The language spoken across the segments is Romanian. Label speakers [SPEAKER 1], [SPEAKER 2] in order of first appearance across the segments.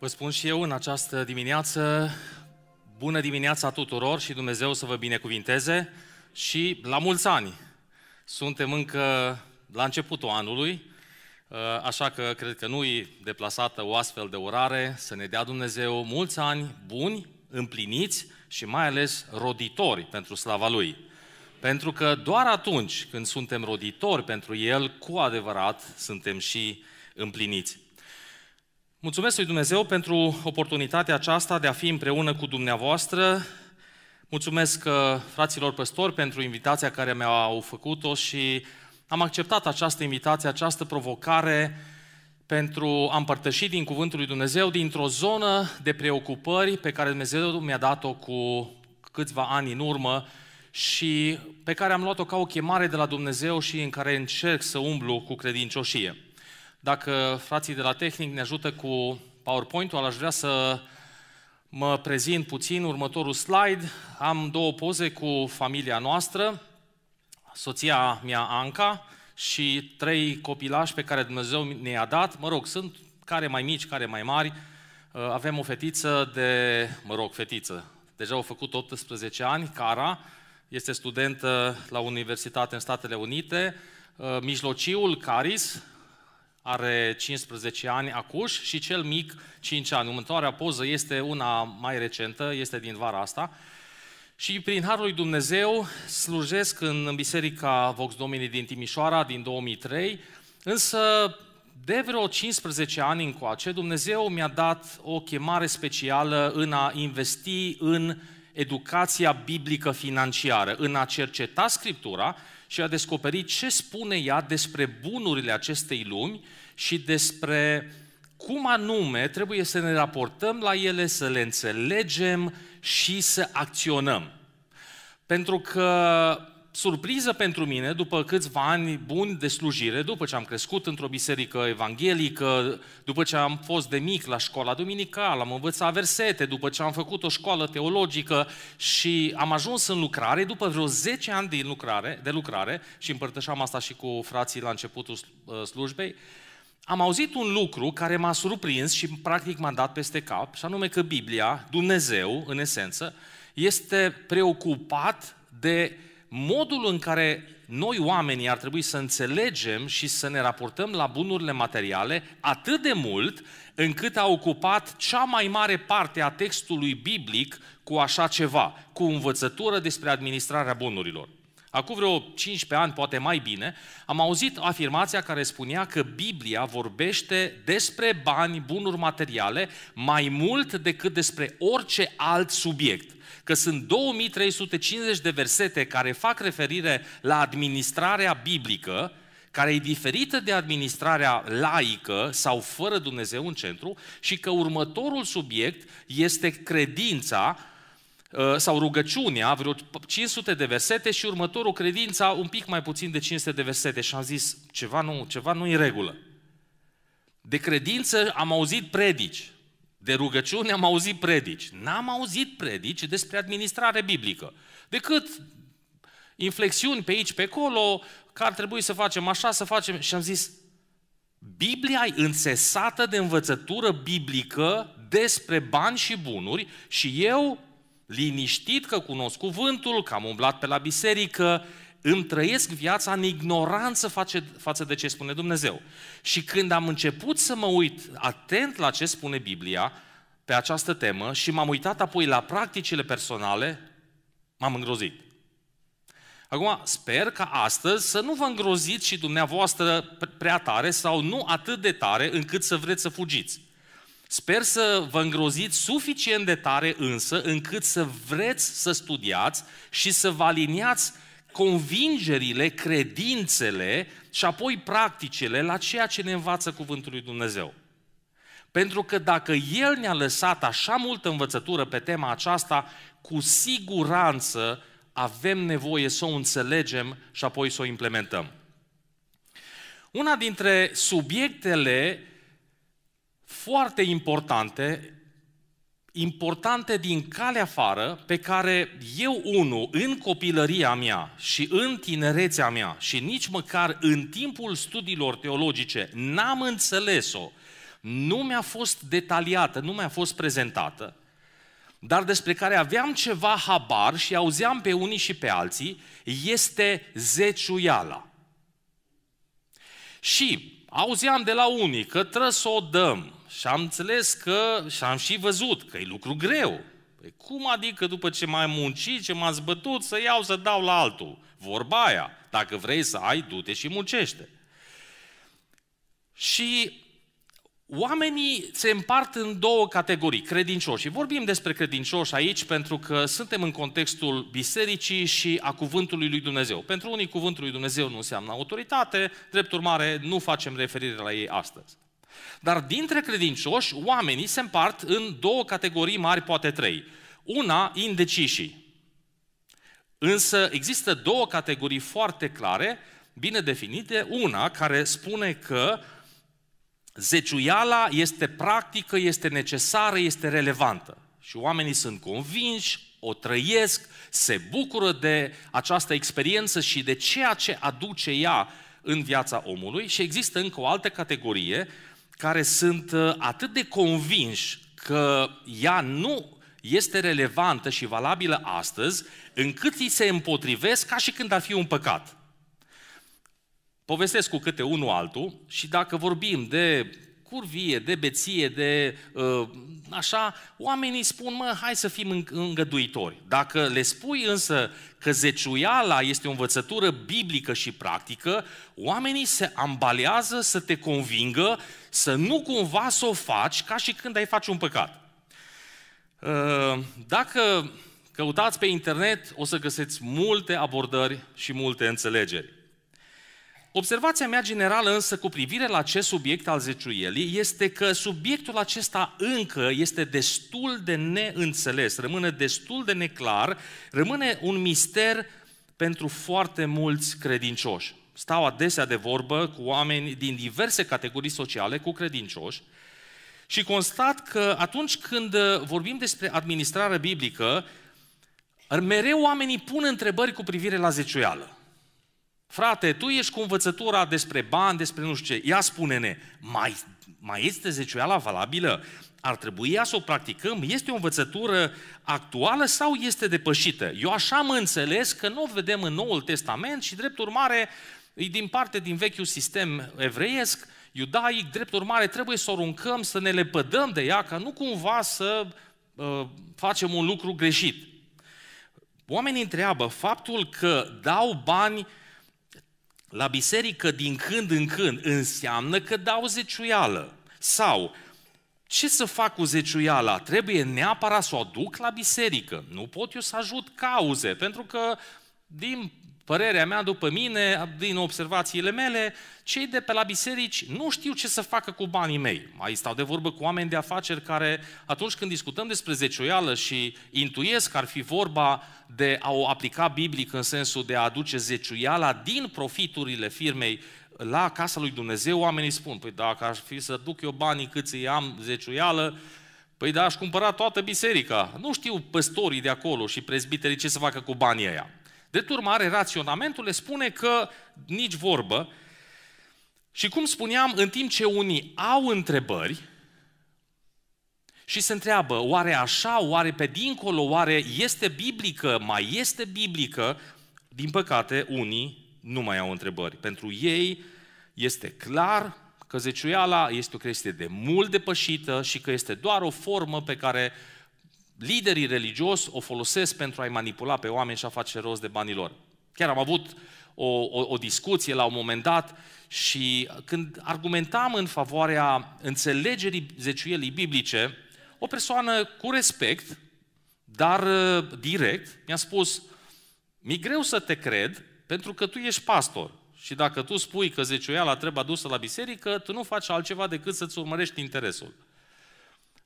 [SPEAKER 1] Vă spun și eu în această dimineață, bună dimineața tuturor și Dumnezeu să vă binecuvinteze și la mulți ani! Suntem încă la începutul anului, ă, așa că cred că nu i deplasată o astfel de orare să ne dea Dumnezeu mulți ani buni, împliniți și mai ales roditori pentru slava Lui. Pentru că doar atunci când suntem roditori pentru El, cu adevărat suntem și împliniți. Mulțumesc lui Dumnezeu pentru oportunitatea aceasta de a fi împreună cu dumneavoastră. Mulțumesc uh, fraților păstori pentru invitația care mi-au făcut-o și am acceptat această invitație, această provocare pentru a împărtăși din Cuvântul lui Dumnezeu dintr-o zonă de preocupări pe care Dumnezeu mi-a dat-o cu câțiva ani în urmă și pe care am luat-o ca o chemare de la Dumnezeu și în care încerc să umblu cu credincioșie. Dacă frații de la tehnic ne ajută cu PowerPoint-ul, aș vrea să mă prezint puțin următorul slide. Am două poze cu familia noastră, soția mea Anca și trei copilași pe care Dumnezeu ne-a dat. Mă rog, sunt care mai mici, care mai mari. Uh, avem o fetiță de, mă rog, fetiță, deja au făcut 18 ani, Cara, este studentă la Universitate în Statele Unite, uh, mijlociul Caris, are 15 ani acuș și cel mic 5 ani. Următoarea poză este una mai recentă, este din vara asta. Și prin Harul lui Dumnezeu slujesc în Biserica Vox Domini din Timișoara din 2003, însă de vreo 15 ani încoace, Dumnezeu mi-a dat o chemare specială în a investi în educația biblică financiară, în a cerceta Scriptura și a descoperi ce spune ea despre bunurile acestei lumi și despre cum anume trebuie să ne raportăm la ele, să le înțelegem și să acționăm. Pentru că, surpriză pentru mine, după câțiva ani buni de slujire, după ce am crescut într-o biserică evanghelică, după ce am fost de mic la școala duminicală, am învățat versete, după ce am făcut o școală teologică și am ajuns în lucrare, după vreo 10 ani de lucrare, de lucrare și împărtășam asta și cu frații la începutul ă, slujbei, uh, am auzit un lucru care m-a surprins și practic m-a dat peste cap, și anume că Biblia, Dumnezeu, în esență, este preocupat de modul în care noi oamenii ar trebui să înțelegem și să ne raportăm la bunurile materiale atât de mult încât a ocupat cea mai mare parte a textului biblic cu așa ceva, cu învățătură despre administrarea bunurilor. Acum vreo 15 ani, poate mai bine, am auzit afirmația care spunea că Biblia vorbește despre bani, bunuri materiale, mai mult decât despre orice alt subiect. Că sunt 2350 de versete care fac referire la administrarea biblică, care e diferită de administrarea laică sau fără Dumnezeu în centru și că următorul subiect este credința Uh, sau rugăciunea, vreo 500 de versete și următorul credința un pic mai puțin de 500 de versete și am zis, ceva nu, ceva nu e în regulă. De credință am auzit predici, de rugăciune am auzit predici. N-am auzit predici despre administrare biblică, decât inflexiuni pe aici, pe acolo, că ar trebui să facem așa, să facem... Și am zis, Biblia e înțesată de învățătură biblică despre bani și bunuri și eu liniștit că cunosc cuvântul, că am umblat pe la biserică, îmi trăiesc viața în ignoranță față de ce spune Dumnezeu. Și când am început să mă uit atent la ce spune Biblia pe această temă și m-am uitat apoi la practicile personale, m-am îngrozit. Acum, sper ca astăzi să nu vă îngroziți și dumneavoastră prea tare sau nu atât de tare încât să vreți să fugiți. Sper să vă îngroziți suficient de tare însă încât să vreți să studiați și să vă aliniați convingerile, credințele și apoi practicele la ceea ce ne învață Cuvântul lui Dumnezeu. Pentru că dacă El ne-a lăsat așa multă învățătură pe tema aceasta, cu siguranță avem nevoie să o înțelegem și apoi să o implementăm. Una dintre subiectele foarte importante, importante din calea afară, pe care eu, unul, în copilăria mea și în tinerețea mea și nici măcar în timpul studiilor teologice n-am înțeles-o, nu mi-a fost detaliată, nu mi-a fost prezentată, dar despre care aveam ceva habar și auzeam pe unii și pe alții, este zeciuiala. Și auzeam de la unii că trebuie să o dăm, și am înțeles că, și am și văzut că e lucru greu. Păi cum adică după ce m-ai muncit, ce m ați bătut, să iau, să dau la altul? Vorba aia, dacă vrei să ai, du-te și muncește. Și Oamenii se împart în două categorii, credincioși. Și vorbim despre credincioși aici pentru că suntem în contextul bisericii și a cuvântului lui Dumnezeu. Pentru unii cuvântul lui Dumnezeu nu înseamnă autoritate, drept urmare nu facem referire la ei astăzi. Dar dintre credincioși, oamenii se împart în două categorii mari, poate trei. Una, indecișii. Însă există două categorii foarte clare, bine definite. Una care spune că zeciuiala este practică, este necesară, este relevantă. Și oamenii sunt convinși, o trăiesc, se bucură de această experiență și de ceea ce aduce ea în viața omului și există încă o altă categorie care sunt uh, atât de convinși că ea nu este relevantă și valabilă astăzi, încât îi se împotrivesc ca și când ar fi un păcat. Povestesc cu câte unul altul și dacă vorbim de curvie, de beție, de uh, așa, oamenii spun, mă, hai să fim îngăduitori. Dacă le spui însă că zeciuiala este o învățătură biblică și practică, oamenii se ambalează să te convingă să nu cumva să o faci ca și când ai face un păcat. Uh, dacă căutați pe internet, o să găseți multe abordări și multe înțelegeri. Observația mea generală însă cu privire la acest subiect al zeciuielii este că subiectul acesta încă este destul de neînțeles, rămâne destul de neclar, rămâne un mister pentru foarte mulți credincioși. Stau adesea de vorbă cu oameni din diverse categorii sociale, cu credincioși, și constat că atunci când vorbim despre administrare biblică, mereu oamenii pun întrebări cu privire la zeciuială. Frate, tu ești cu învățătura despre bani, despre nu știu ce. Ia spune-ne, mai, mai este zeciuiala valabilă? Ar trebui ea să o practicăm? Este o învățătură actuală sau este depășită? Eu așa am înțeles că nu o vedem în Noul Testament și, drept urmare, din parte din vechiul sistem evreiesc, iudaic, drept urmare, trebuie să o runcăm, să ne lepădăm de ea, ca nu cumva să uh, facem un lucru greșit. Oamenii întreabă faptul că dau bani la biserică din când în când înseamnă că dau zeciuială. Sau, ce să fac cu zeciuiala? Trebuie neapărat să o aduc la biserică. Nu pot eu să ajut cauze, pentru că din părerea mea, după mine, din observațiile mele, cei de pe la biserici nu știu ce să facă cu banii mei. Mai stau de vorbă cu oameni de afaceri care, atunci când discutăm despre zecioială și intuiesc că ar fi vorba de a o aplica biblic în sensul de a aduce zeciuiala din profiturile firmei la casa lui Dumnezeu, oamenii spun, păi dacă aș fi să duc eu banii cât îi am zeciuială, păi da, aș cumpăra toată biserica. Nu știu păstorii de acolo și prezbiterii ce să facă cu banii ăia. De urmare, raționamentul le spune că nici vorbă. Și cum spuneam, în timp ce unii au întrebări și se întreabă, oare așa, oare pe dincolo, oare este biblică, mai este biblică, din păcate, unii nu mai au întrebări. Pentru ei este clar că zeciuiala este o chestie de mult depășită și că este doar o formă pe care uh, liderii religios o folosesc pentru a-i manipula pe oameni și a face rost de banii lor. Chiar am avut o, o, o discuție la un moment dat și când argumentam în favoarea înțelegerii zeciuielii biblice, o persoană cu respect, dar uh, direct, mi-a spus, mi greu să te cred pentru că tu ești pastor. Și dacă tu spui că zeciuiala trebuie adusă la biserică, tu nu faci altceva decât să-ți urmărești interesul.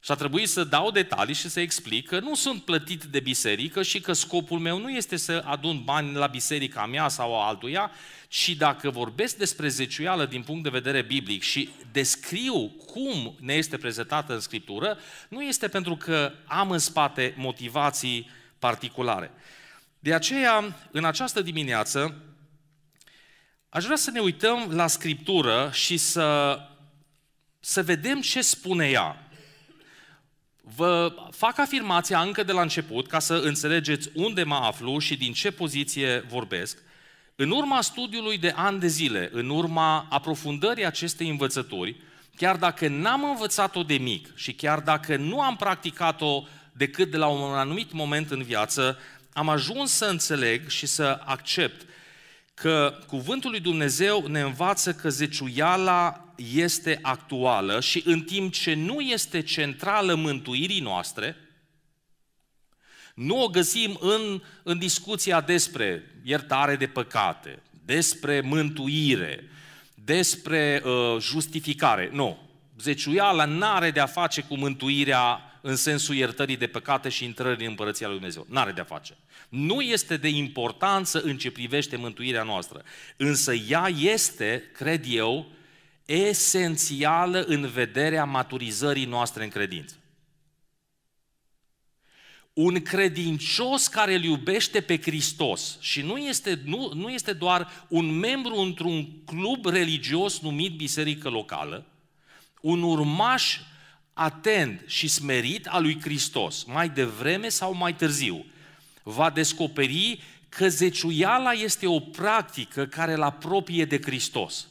[SPEAKER 1] Și a trebuit să dau detalii și să explic că nu sunt plătit de biserică și că scopul meu nu este să adun bani la biserica mea sau a altuia, ci dacă vorbesc despre zeciuială din punct de vedere biblic și descriu cum ne este prezentată în Scriptură, nu este pentru că am în spate motivații particulare. De aceea, în această dimineață, aș vrea să ne uităm la Scriptură și să, să vedem ce spune ea. Vă fac afirmația încă de la început, ca să înțelegeți unde mă aflu și din ce poziție vorbesc. În urma studiului de ani de zile, în urma aprofundării acestei învățături, chiar dacă n-am învățat-o de mic și chiar dacă nu am practicat-o decât de la un anumit moment în viață, am ajuns să înțeleg și să accept că cuvântul lui Dumnezeu ne învață că zeciuiala este actuală și în timp ce nu este centrală mântuirii noastre, nu o găsim în, în discuția despre iertare de păcate, despre mântuire, despre uh, justificare. Nu. Zeciuiala nu are de a face cu mântuirea în sensul iertării de păcate și intrării în Împărăția Lui Dumnezeu. N-are de-a face. Nu este de importanță în ce privește mântuirea noastră, însă ea este, cred eu, esențială în vederea maturizării noastre în credință. Un credincios care îl iubește pe Hristos și nu este, nu, nu este doar un membru într-un club religios numit biserică locală, un urmaș atent și smerit al lui Hristos, mai devreme sau mai târziu, va descoperi că zeciuiala este o practică care îl apropie de Hristos.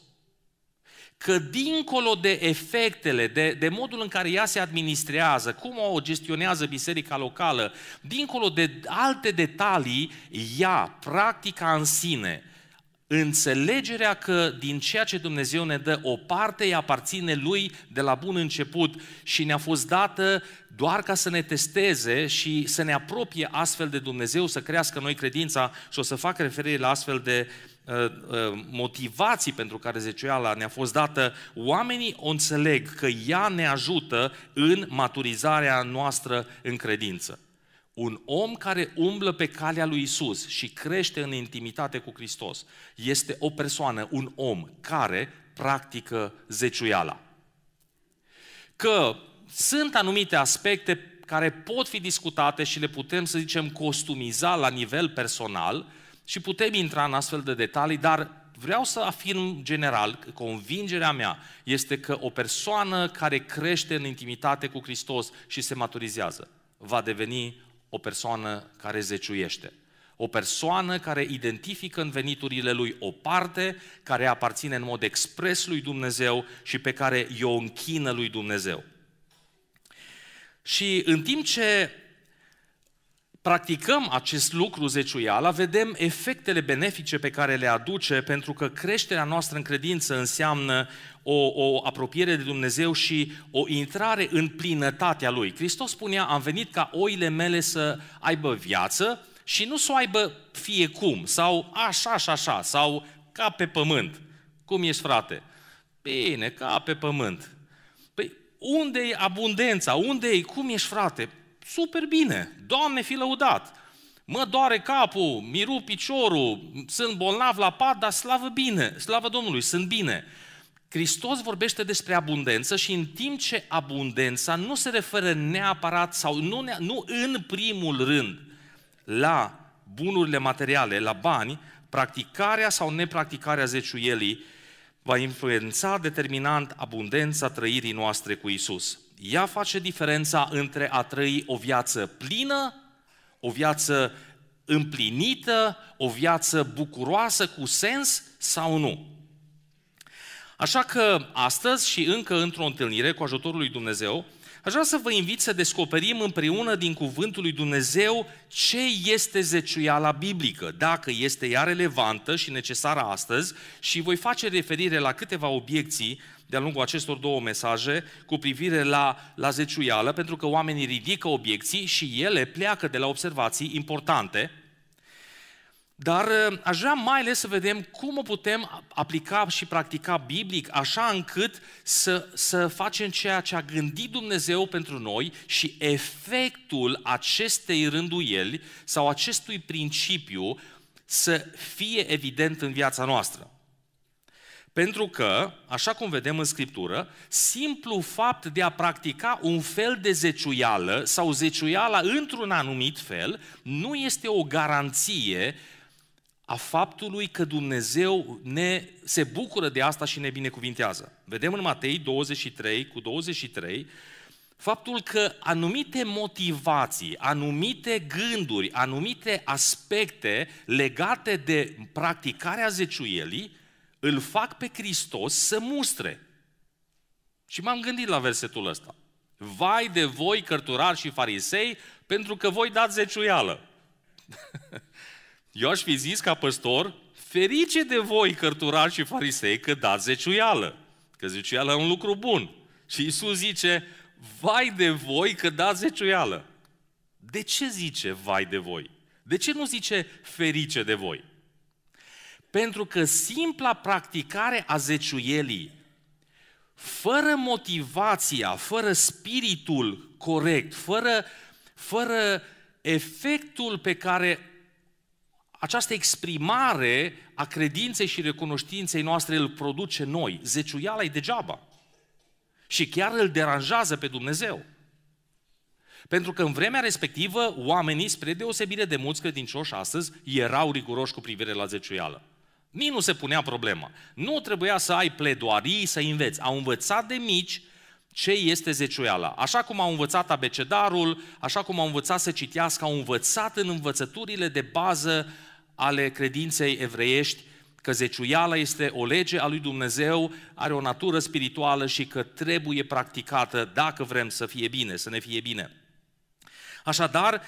[SPEAKER 1] Că dincolo de efectele, de, de modul în care ea se administrează, cum o gestionează biserica locală, dincolo de alte detalii, ea, practica în sine, înțelegerea că din ceea ce Dumnezeu ne dă o parte îi aparține Lui de la bun început și ne-a fost dată doar ca să ne testeze și să ne apropie astfel de Dumnezeu, să crească noi credința și o să fac referire la astfel de uh, uh, motivații pentru care zecioiala ne-a fost dată, oamenii o înțeleg că ea ne ajută în maturizarea noastră în credință. Un om care umblă pe calea lui Isus și crește în intimitate cu Hristos este o persoană, un om care practică zeciuiala. Că sunt anumite aspecte care pot fi discutate și le putem, să zicem, costumiza la nivel personal și putem intra în astfel de detalii, dar vreau să afirm general că convingerea mea este că o persoană care crește în intimitate cu Hristos și se maturizează va deveni o persoană care zeciuiește. O persoană care identifică în veniturile lui o parte care aparține în mod expres lui Dumnezeu și pe care i-o închină lui Dumnezeu. Și în timp ce practicăm acest lucru, zeciuiala, vedem efectele benefice pe care le aduce, pentru că creșterea noastră în credință înseamnă o, o apropiere de Dumnezeu și o intrare în plinătatea Lui. Hristos spunea, am venit ca oile mele să aibă viață și nu să o aibă fie cum, sau așa și așa, sau ca pe pământ. Cum ești, frate? Bine, ca pe pământ. Păi unde e abundența? Unde e? Cum ești, frate? Super bine, Doamne fi lăudat! Mă doare capul, miru piciorul, sunt bolnav la pat, dar slavă bine, slavă Domnului, sunt bine. Hristos vorbește despre abundență și în timp ce abundența nu se referă neapărat sau nu, ne, nu în primul rând la bunurile materiale, la bani, practicarea sau nepracticarea zeciuielii va influența determinant abundența trăirii noastre cu Isus. Ea face diferența între a trăi o viață plină, o viață împlinită, o viață bucuroasă, cu sens sau nu. Așa că astăzi și încă într-o întâlnire cu ajutorul lui Dumnezeu, aș vrea să vă invit să descoperim împreună din cuvântul lui Dumnezeu ce este zeciuiala biblică, dacă este ea relevantă și necesară astăzi și voi face referire la câteva obiecții de-a lungul acestor două mesaje cu privire la, la zeciuială, pentru că oamenii ridică obiecții și ele pleacă de la observații importante. Dar ă, aș vrea mai ales să vedem cum o putem aplica și practica biblic, așa încât să, să facem ceea ce a gândit Dumnezeu pentru noi și efectul acestei rânduieli sau acestui principiu să fie evident în viața noastră. Pentru că, așa cum vedem în Scriptură, simplu fapt de a practica un fel de zeciuială sau zeciuiala într-un anumit fel nu este o garanție a faptului că Dumnezeu ne, se bucură de asta și ne binecuvintează. Vedem în Matei 23 cu 23 faptul că anumite motivații, anumite gânduri, anumite aspecte legate de practicarea zeciuielii îl fac pe Hristos să mustre. Și m-am gândit la versetul ăsta. Vai de voi, cărturari și farisei, pentru că voi dați zeciuială. Eu aș fi zis ca păstor, ferice de voi, cărturari și farisei, că dați zeciuială. Că zeciuială e un lucru bun. Și Isus zice, vai de voi că dați zeciuială. De ce zice vai de voi? De ce nu zice ferice de voi? Pentru că simpla practicare a zeciuielii, fără motivația, fără spiritul corect, fără, fără efectul pe care această exprimare a credinței și recunoștinței noastre îl produce noi. Zeciuiala e degeaba. Și chiar îl deranjează pe Dumnezeu. Pentru că în vremea respectivă, oamenii, spre deosebire de mulți credincioși astăzi, erau riguroși cu privire la zeciuială. Nici nu se punea problema. Nu trebuia să ai pledoarii, să înveți. Au învățat de mici ce este zeciuiala. Așa cum au învățat abecedarul, așa cum au învățat să citească, au învățat în învățăturile de bază ale credinței evreiești că zeciuiala este o lege a lui Dumnezeu, are o natură spirituală și că trebuie practicată dacă vrem să fie bine, să ne fie bine. Așadar,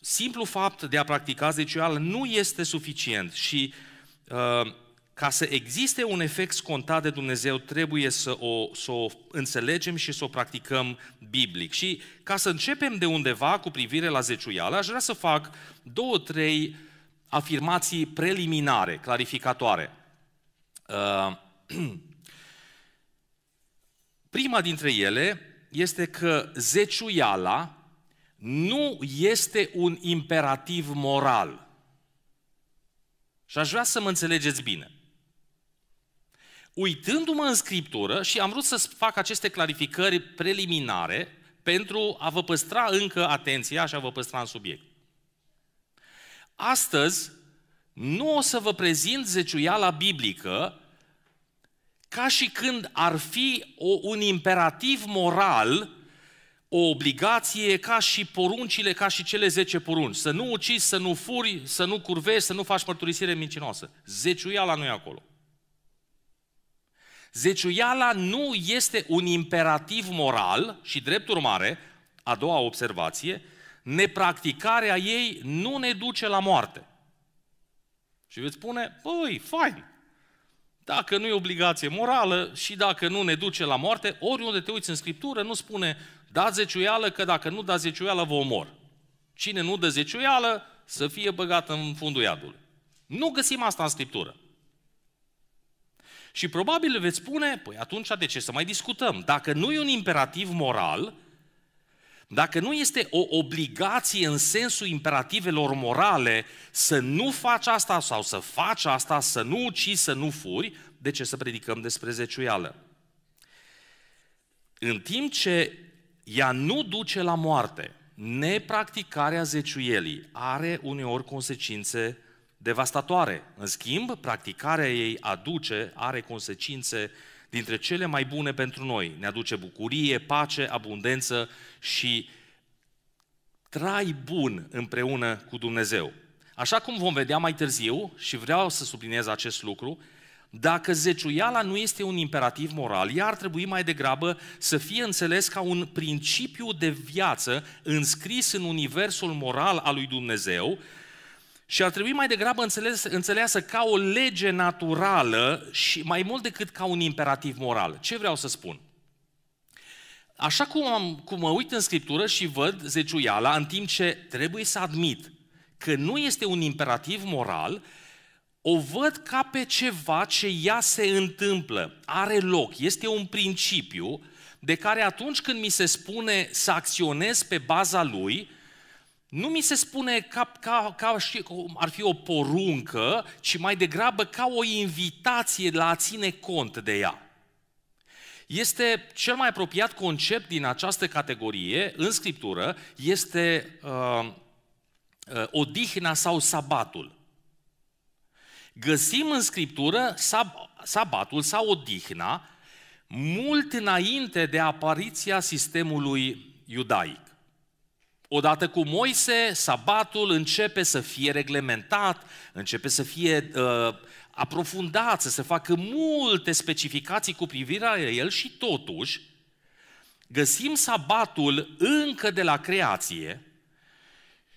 [SPEAKER 1] simplu fapt de a practica zeciuiala nu este suficient și uh, Uh, ca să existe un efect scontat de Dumnezeu, trebuie să o, să o înțelegem și să o practicăm biblic. Și ca să începem de undeva cu privire la zeciuială, aș vrea să fac două, trei afirmații preliminare, clarificatoare. Uh, prima dintre ele este că zeciuiala nu este un imperativ moral – și aș vrea să mă înțelegeți bine. Uitându-mă în Scriptură și am vrut să fac aceste clarificări preliminare pentru a vă păstra încă atenția și a vă păstra în subiect. Astăzi nu o să vă prezint zeciuiala biblică ca și când ar fi o, un imperativ moral o obligație ca și poruncile, ca și cele 10 porunci. Să nu ucizi, să nu furi, să nu curvești, să nu faci mărturisire mincinoasă. Zeciuiala nu e acolo. Zeciuiala nu este un imperativ moral și, drept urmare, a doua observație, nepracticarea ei nu ne duce la moarte. Și veți spune, păi, fain, dacă nu e obligație morală și dacă nu ne duce la moarte, oriunde te uiți în Scriptură, nu spune da zeciuială că dacă nu da zeciuială vă omor. Cine nu dă zeciuială să fie băgat în fundul iadului. Nu găsim asta în Scriptură. Și probabil veți spune, păi atunci de ce să mai discutăm? Dacă nu e un imperativ moral, dacă nu este o obligație în sensul imperativelor morale să nu faci asta sau să faci asta, să nu ucizi, să nu furi, de ce să predicăm despre zeciuială? În timp ce ea nu duce la moarte, nepracticarea zeciuielii are uneori consecințe devastatoare. În schimb, practicarea ei aduce, are consecințe uh, dintre cele mai bune pentru noi. Ne aduce bucurie, pace, abundență și trai bun împreună cu Dumnezeu. Așa cum vom vedea mai târziu, și vreau să subliniez acest lucru, dacă zeciuiala nu este un imperativ moral, ea ar trebui mai degrabă să fie înțeles ca un principiu de viață înscris în universul moral al lui Dumnezeu, și ar trebui mai degrabă înțeles, înțeleasă ca o lege naturală și mai mult decât ca un imperativ moral. Ce vreau să spun? Așa cum, am, cum mă uit în Scriptură și văd zeciuiala, în timp ce trebuie să admit că nu este un imperativ moral, o văd ca pe ceva ce ea se întâmplă, are loc, este un principiu de care atunci când mi se spune să acționez pe baza lui, nu mi se spune ca, ca, ca și cum ar fi o poruncă, ci mai degrabă ca o invitație la a ține cont de ea. Este cel mai apropiat concept din această categorie în Scriptură, este uh, uh, odihna sau sabatul. Găsim în Scriptură sab, sabatul sau odihna mult înainte de apariția sistemului iudaic. Odată cu Moise, sabatul începe să fie reglementat, începe să fie uh, aprofundat, să se facă multe specificații cu privire la el și totuși găsim sabatul încă de la creație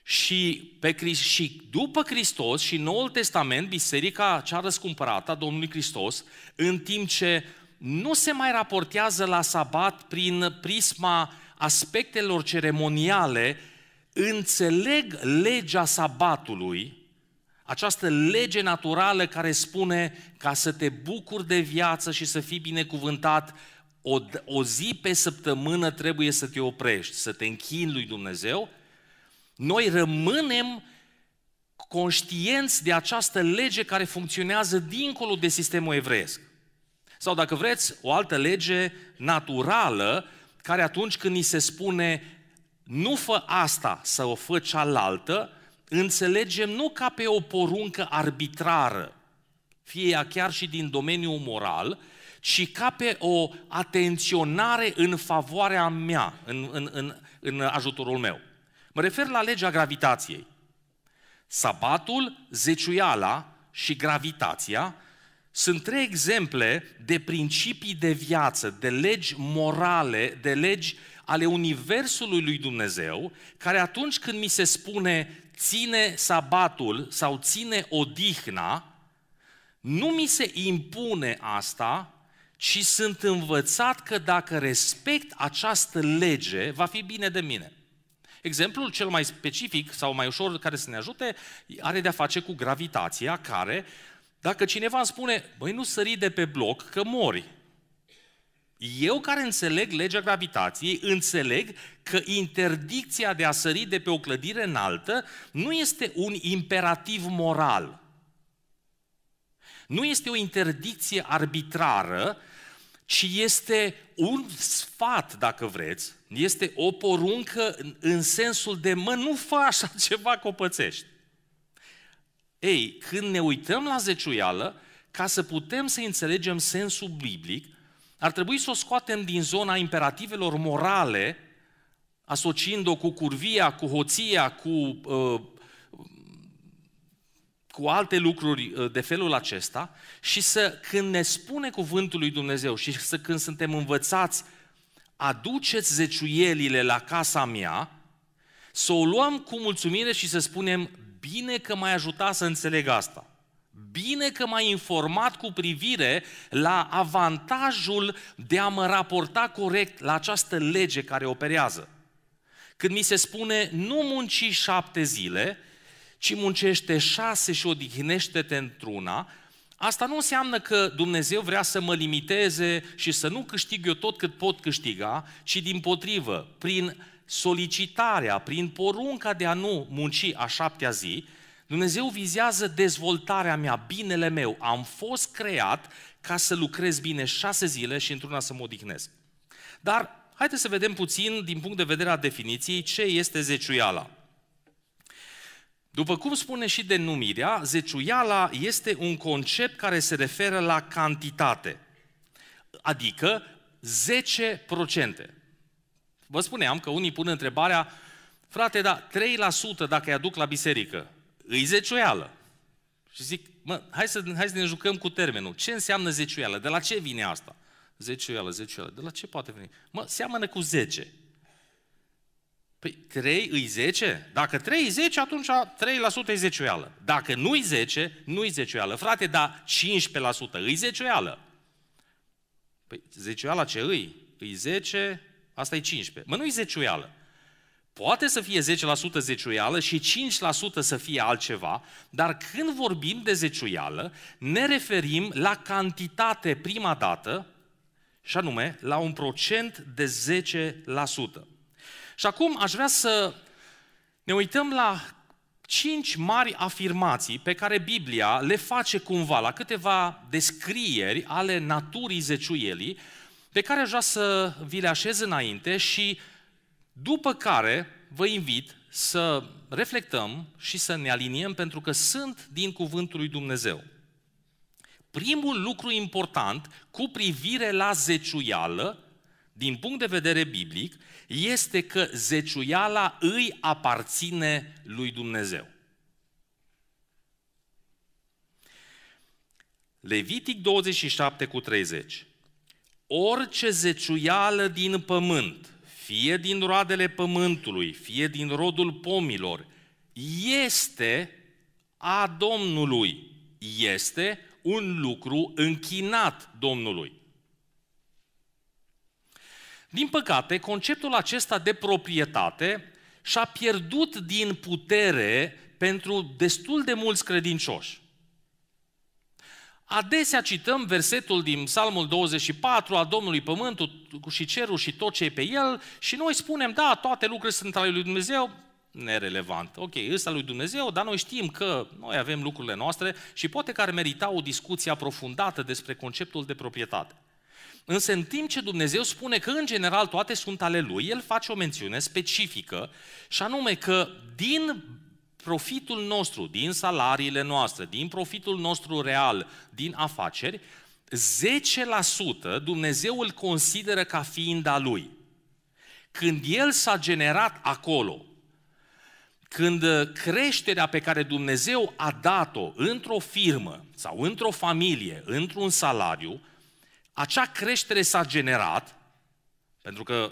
[SPEAKER 1] și, pe, și după Hristos și Noul Testament, biserica cea răscumpărată a Domnului Hristos, în timp ce nu se mai raportează la sabat prin prisma aspectelor ceremoniale înțeleg legea sabatului, această lege naturală care spune ca să te bucuri de viață și să fii binecuvântat, o, o zi pe săptămână trebuie să te oprești, să te închini lui Dumnezeu, noi rămânem conștienți de această lege care funcționează dincolo de sistemul evreiesc. Sau dacă vreți, o altă lege naturală care atunci când ni se spune nu fă asta să o fă cealaltă, înțelegem nu ca pe o poruncă arbitrară, fie ea chiar și din domeniul moral, ci ca pe o atenționare în favoarea mea, în, în, în, în ajutorul meu. Mă refer la legea gravitației. Sabatul, zeciuiala și gravitația sunt trei exemple de principii de viață, de legi morale, de legi ale Universului lui Dumnezeu, care atunci când mi se spune ține sabatul sau ține odihna, nu mi se impune asta, ci sunt învățat că dacă respect această lege, va fi bine de mine. Exemplul cel mai specific sau mai ușor care să ne ajute are de-a face cu gravitația, care dacă cineva îmi spune, băi, nu sări de pe bloc, că mori. Eu care înțeleg legea gravitației, înțeleg că interdicția de a sări de pe o clădire înaltă nu este un imperativ moral. Nu este o interdicție arbitrară, ci este un sfat, dacă vreți, este o poruncă în sensul de mă, nu fă așa ceva copățești. Ei, când ne uităm la zeciuială, ca să putem să înțelegem sensul biblic, ar trebui să o scoatem din zona imperativelor morale, asociind-o cu curvia, cu hoția, cu, uh, cu alte lucruri uh, de felul acesta și să, când ne spune cuvântul lui Dumnezeu și să când suntem învățați, aduceți zeciuielile la casa mea, să o luăm cu mulțumire și să spunem, Bine că m-ai ajutat să înțeleg asta. Bine că m-ai informat cu privire la avantajul de a mă raporta corect la această lege care operează. Când mi se spune, nu munci șapte zile, ci muncește șase și odihnește-te într-una, asta nu înseamnă că Dumnezeu vrea să mă limiteze și să nu câștig eu tot cât pot câștiga, ci din potrivă, prin solicitarea, prin porunca de a nu munci a șaptea zi, Dumnezeu vizează dezvoltarea mea, binele meu. Am fost creat ca să lucrez bine șase zile și într-una să mă odihnesc. Dar haideți să vedem puțin, din punct de vedere a definiției, ce este zeciuiala. După cum spune și denumirea, zeciuiala este un concept care se referă la cantitate, adică 10%. Vă spuneam că unii pun întrebarea, frate, da, 3% dacă îi aduc la biserică, îi zecioială? Și zic, mă, hai să, hai să ne jucăm cu termenul. Ce înseamnă zecioială? De la ce vine asta? Zecioială, zecioială, De la ce poate veni? Mă, seamănă cu 10. Păi 3 îi 10? Dacă 3 îi 10, atunci 3% e zecioială. Dacă nu îi 10, nu îi zecioială. Frate, da, 15% îi zecioială. Păi zecioala ce îi? Îi 10 Asta e 15. Mă, nu-i zeciuială. Poate să fie 10% zeciuială și 5% să fie altceva, dar când vorbim de zeciuială, ne referim la cantitate prima dată, și anume la un procent de 10%. Și acum aș vrea să ne uităm la cinci mari afirmații pe care Biblia le face cumva la câteva descrieri ale naturii zeciuielii pe care aș vrea să vi le așez înainte și după care vă invit să reflectăm și să ne aliniem pentru că sunt din cuvântul lui Dumnezeu. Primul lucru important cu privire la zeciuială, din punct de vedere biblic, este că zeciuiala îi aparține lui Dumnezeu. Levitic 27 cu 30 orice zeciuială din pământ, fie din roadele pământului, fie din rodul pomilor, este a Domnului. Este un lucru închinat Domnului. Din păcate, conceptul acesta de proprietate și-a pierdut din putere pentru destul de mulți credincioși. Adesea cităm versetul din Psalmul 24 al Domnului Pământul și cerul și tot ce e pe el și noi spunem, da, toate lucrurile sunt ale lui Dumnezeu, nerelevant. Ok, ăsta lui Dumnezeu, dar noi știm că noi avem lucrurile noastre și poate că ar merita o discuție aprofundată despre conceptul de proprietate. Însă în timp ce Dumnezeu spune că în general toate sunt ale Lui, El face o mențiune specifică și anume că din profitul nostru, din salariile noastre, din profitul nostru real, din afaceri, 10% Dumnezeu îl consideră ca fiind a lui. Când el s-a generat acolo, când uh, creșterea pe care Dumnezeu a dat-o într-o firmă sau într-o familie, într-un salariu, acea creștere s-a generat, pentru că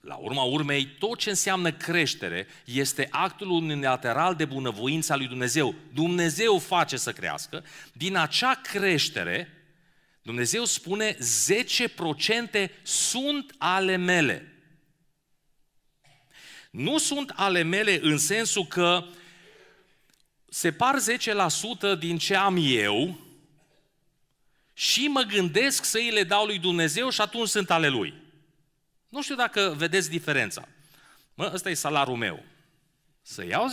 [SPEAKER 1] la urma urmei, tot ce înseamnă creștere este actul unilateral de bunăvoință a lui Dumnezeu. Dumnezeu face să crească. Din acea creștere, Dumnezeu spune 10% sunt ale mele. Nu sunt ale mele în sensul că separ 10% din ce am eu și mă gândesc să îi le dau lui Dumnezeu și atunci sunt ale lui. Nu știu dacă vedeți diferența. Mă, ăsta e salarul meu. Să iau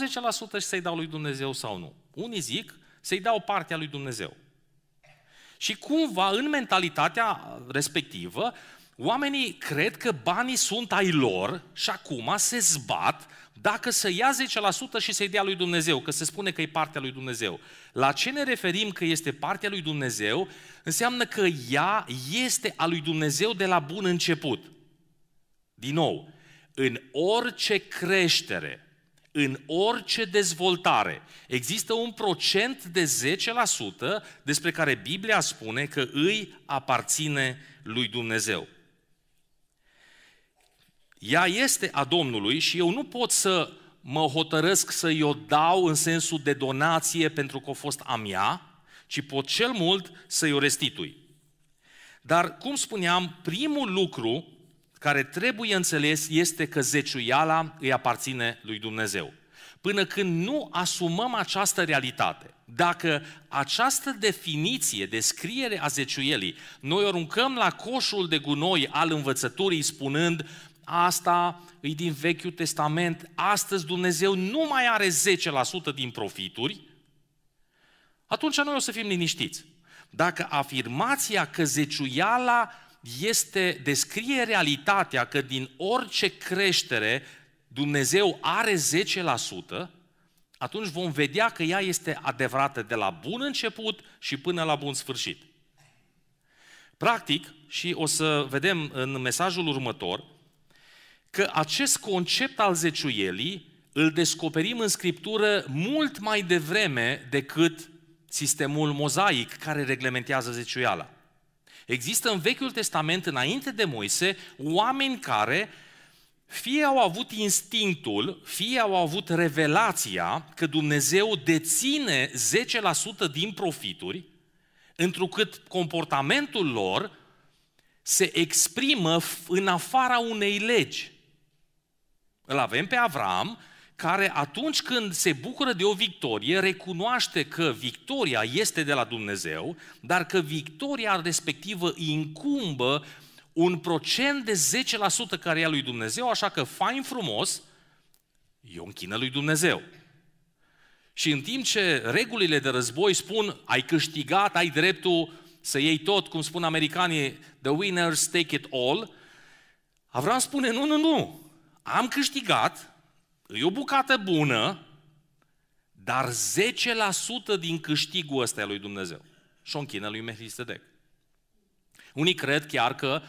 [SPEAKER 1] 10% și să-i dau lui Dumnezeu sau nu? Unii zic să-i dau partea lui Dumnezeu. Și cumva, în mentalitatea respectivă, oamenii cred că banii sunt ai lor și acum se zbat dacă să ia 10% și să-i dea lui Dumnezeu, că se spune că e partea lui Dumnezeu. La ce ne referim că este partea lui Dumnezeu? Înseamnă că ea este a lui Dumnezeu de la bun început. Din nou, în orice creștere, în orice dezvoltare, există un procent de 10% despre care Biblia spune că îi aparține lui Dumnezeu. Ea este a Domnului și eu nu pot să mă hotărăsc să i-o dau în sensul de donație pentru că a fost a mea, ci pot cel mult să i-o restitui. Dar, cum spuneam, primul lucru care trebuie înțeles este că zeciuiala îi aparține lui Dumnezeu. Până când nu asumăm această realitate, dacă această definiție, descriere a zeciuielii, noi o aruncăm la coșul de gunoi al învățăturii spunând asta e din Vechiul Testament, astăzi Dumnezeu nu mai are 10% din profituri, atunci noi o să fim liniștiți. Dacă afirmația că zeciuiala este descrie realitatea că din orice creștere Dumnezeu are 10%, atunci vom vedea că ea este adevărată de la bun început și până la bun sfârșit. Practic, și o să vedem în mesajul următor, că acest concept al zeciuielii îl descoperim în Scriptură mult mai devreme decât sistemul mozaic care reglementează zeciuiala. Există în Vechiul Testament, înainte de Moise, oameni care fie au avut instinctul, fie au avut revelația că Dumnezeu deține 10% din profituri, întrucât comportamentul lor se exprimă în afara unei legi. Îl avem pe Avram, care atunci când se bucură de o victorie, recunoaște că victoria este de la Dumnezeu, dar că victoria respectivă incumbă un procent de 10% care e a lui Dumnezeu, așa că fain frumos, eu închină lui Dumnezeu. Și în timp ce regulile de război spun, ai câștigat, ai dreptul să iei tot, cum spun americanii, the winners take it all, Avram spune, nu, nu, nu, am câștigat, E o bucată bună, dar 10% din câștigul ăsta e lui Dumnezeu. Și o închină lui Mefisedec. Unii cred chiar că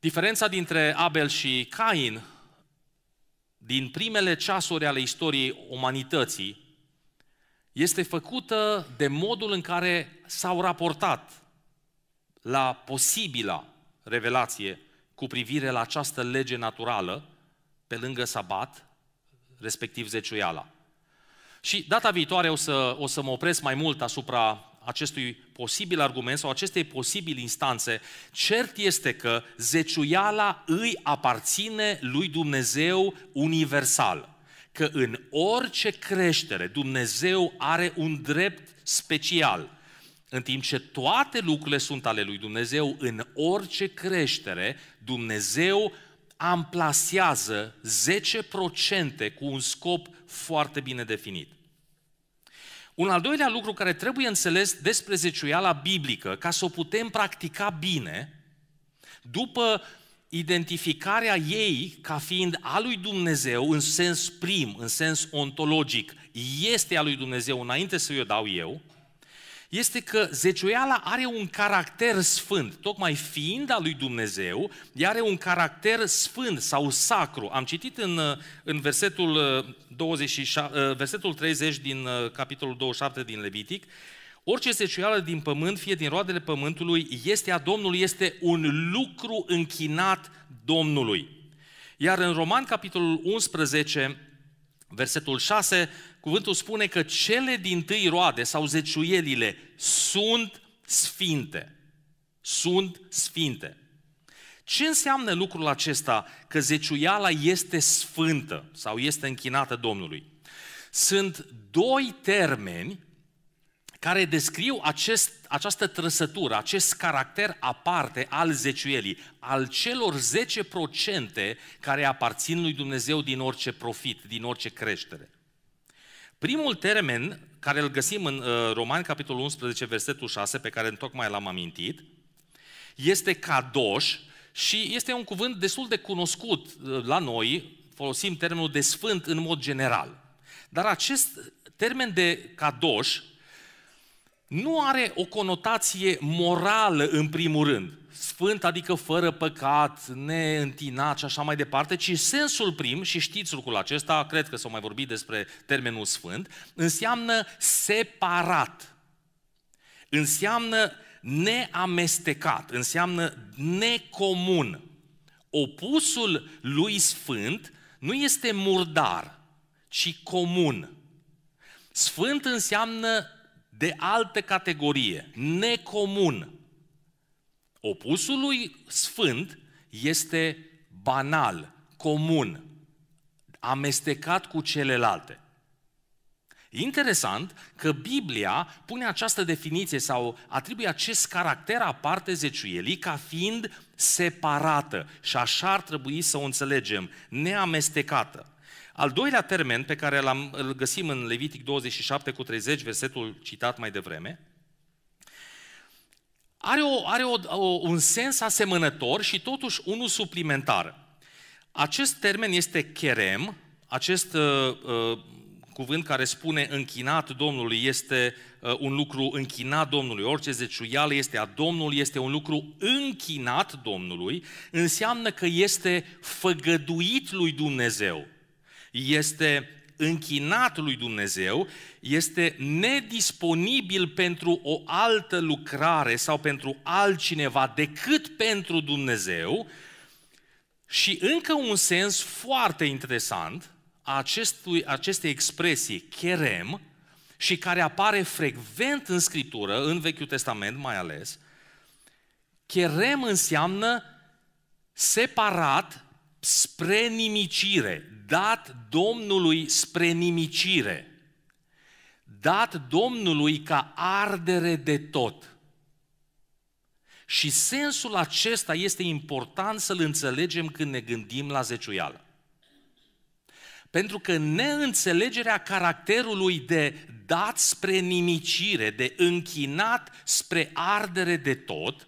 [SPEAKER 1] diferența dintre Abel și Cain din primele ceasuri ale istoriei umanității este făcută de modul în care s-au raportat la posibila revelație cu privire la această lege naturală, pe lângă sabat, respectiv zeciuiala. Și data viitoare o să, o să mă opresc mai mult asupra acestui posibil argument sau acestei posibili instanțe, cert este că zeciuiala îi aparține lui Dumnezeu universal. Că în orice creștere Dumnezeu are un drept special. În timp ce toate lucrurile sunt ale lui Dumnezeu, în orice creștere Dumnezeu amplasează 10% cu un scop foarte bine definit. Un al doilea lucru care trebuie înțeles despre zeciuiala biblică, ca să o putem practica bine, după identificarea ei ca fiind a lui Dumnezeu în sens prim, în sens ontologic, este a lui Dumnezeu înainte să i-o dau eu, este că zeciuiala are un caracter sfânt. Tocmai fiind a lui Dumnezeu, ea are un caracter sfânt sau sacru. Am citit în, în versetul, 26, uh, uh, versetul 30 din uh, capitolul 27 din Levitic, Orice zeciuială din pământ, fie din roadele pământului, este a Domnului, este un lucru închinat Domnului. Iar în Roman, capitolul 11, versetul 6, cuvântul spune că cele din tâi roade sau zeciuielile sunt sfinte. Sunt sfinte. Ce înseamnă lucrul acesta că zeciuiala este sfântă sau este închinată Domnului? Sunt doi termeni care descriu acest, această trăsătură, acest caracter aparte al zeciuielii, al celor 10% care aparțin lui Dumnezeu din orice profit, din orice creștere. Primul termen care îl găsim în uh, Romani, capitolul 11, versetul 6, pe care tocmai l-am amintit, este cadoș și este un cuvânt destul de cunoscut uh, la noi, folosim termenul de sfânt în mod general. Dar acest termen de cadoș nu are o conotație morală în primul rând sfânt, adică fără păcat, neîntinat și așa mai departe, ci sensul prim, și știți lucrul acesta, cred că s-a mai vorbit despre termenul sfânt, înseamnă separat, înseamnă neamestecat, înseamnă necomun. Opusul lui sfânt nu este murdar, ci comun. Sfânt înseamnă de altă categorie, necomun. Opusului sfânt este banal, comun, amestecat cu celelalte. Interesant că Biblia pune această definiție sau atribuie acest caracter aparte zeciuielii ca fiind separată și așa ar trebui să o înțelegem, neamestecată. Al doilea termen pe care l-am, îl găsim în Levitic 27 cu 30, versetul citat mai devreme, are, o, are o, o, un sens asemănător și totuși unul suplimentar. Acest termen este cherem, acest uh, uh, cuvânt care spune închinat Domnului este uh, un lucru închinat Domnului, orice zeciuială este a Domnului, este un lucru închinat Domnului, înseamnă că este făgăduit lui Dumnezeu. Este închinat lui Dumnezeu este nedisponibil pentru o altă lucrare sau pentru altcineva decât pentru Dumnezeu. Și încă un sens foarte interesant a acestui, acestei expresii, cherem, și care apare frecvent în Scriptură, în Vechiul Testament mai ales, cherem înseamnă separat spre nimicire, dat Domnului spre nimicire, dat Domnului ca ardere de tot. Și sensul acesta este important să-l înțelegem când ne gândim la zeciuială. Pentru că neînțelegerea caracterului de dat spre nimicire, de închinat spre ardere de tot,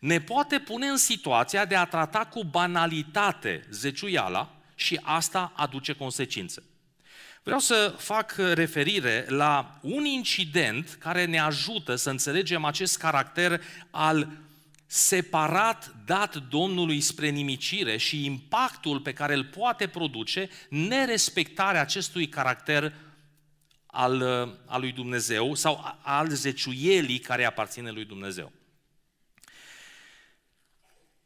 [SPEAKER 1] ne poate pune în situația de a trata cu banalitate zeciuiala și asta aduce consecințe. Vreau să fac referire la un incident care ne ajută să înțelegem acest caracter al separat dat Domnului spre nimicire și impactul pe care îl poate produce nerespectarea acestui caracter al, al lui Dumnezeu sau al zeciuielii care aparține lui Dumnezeu.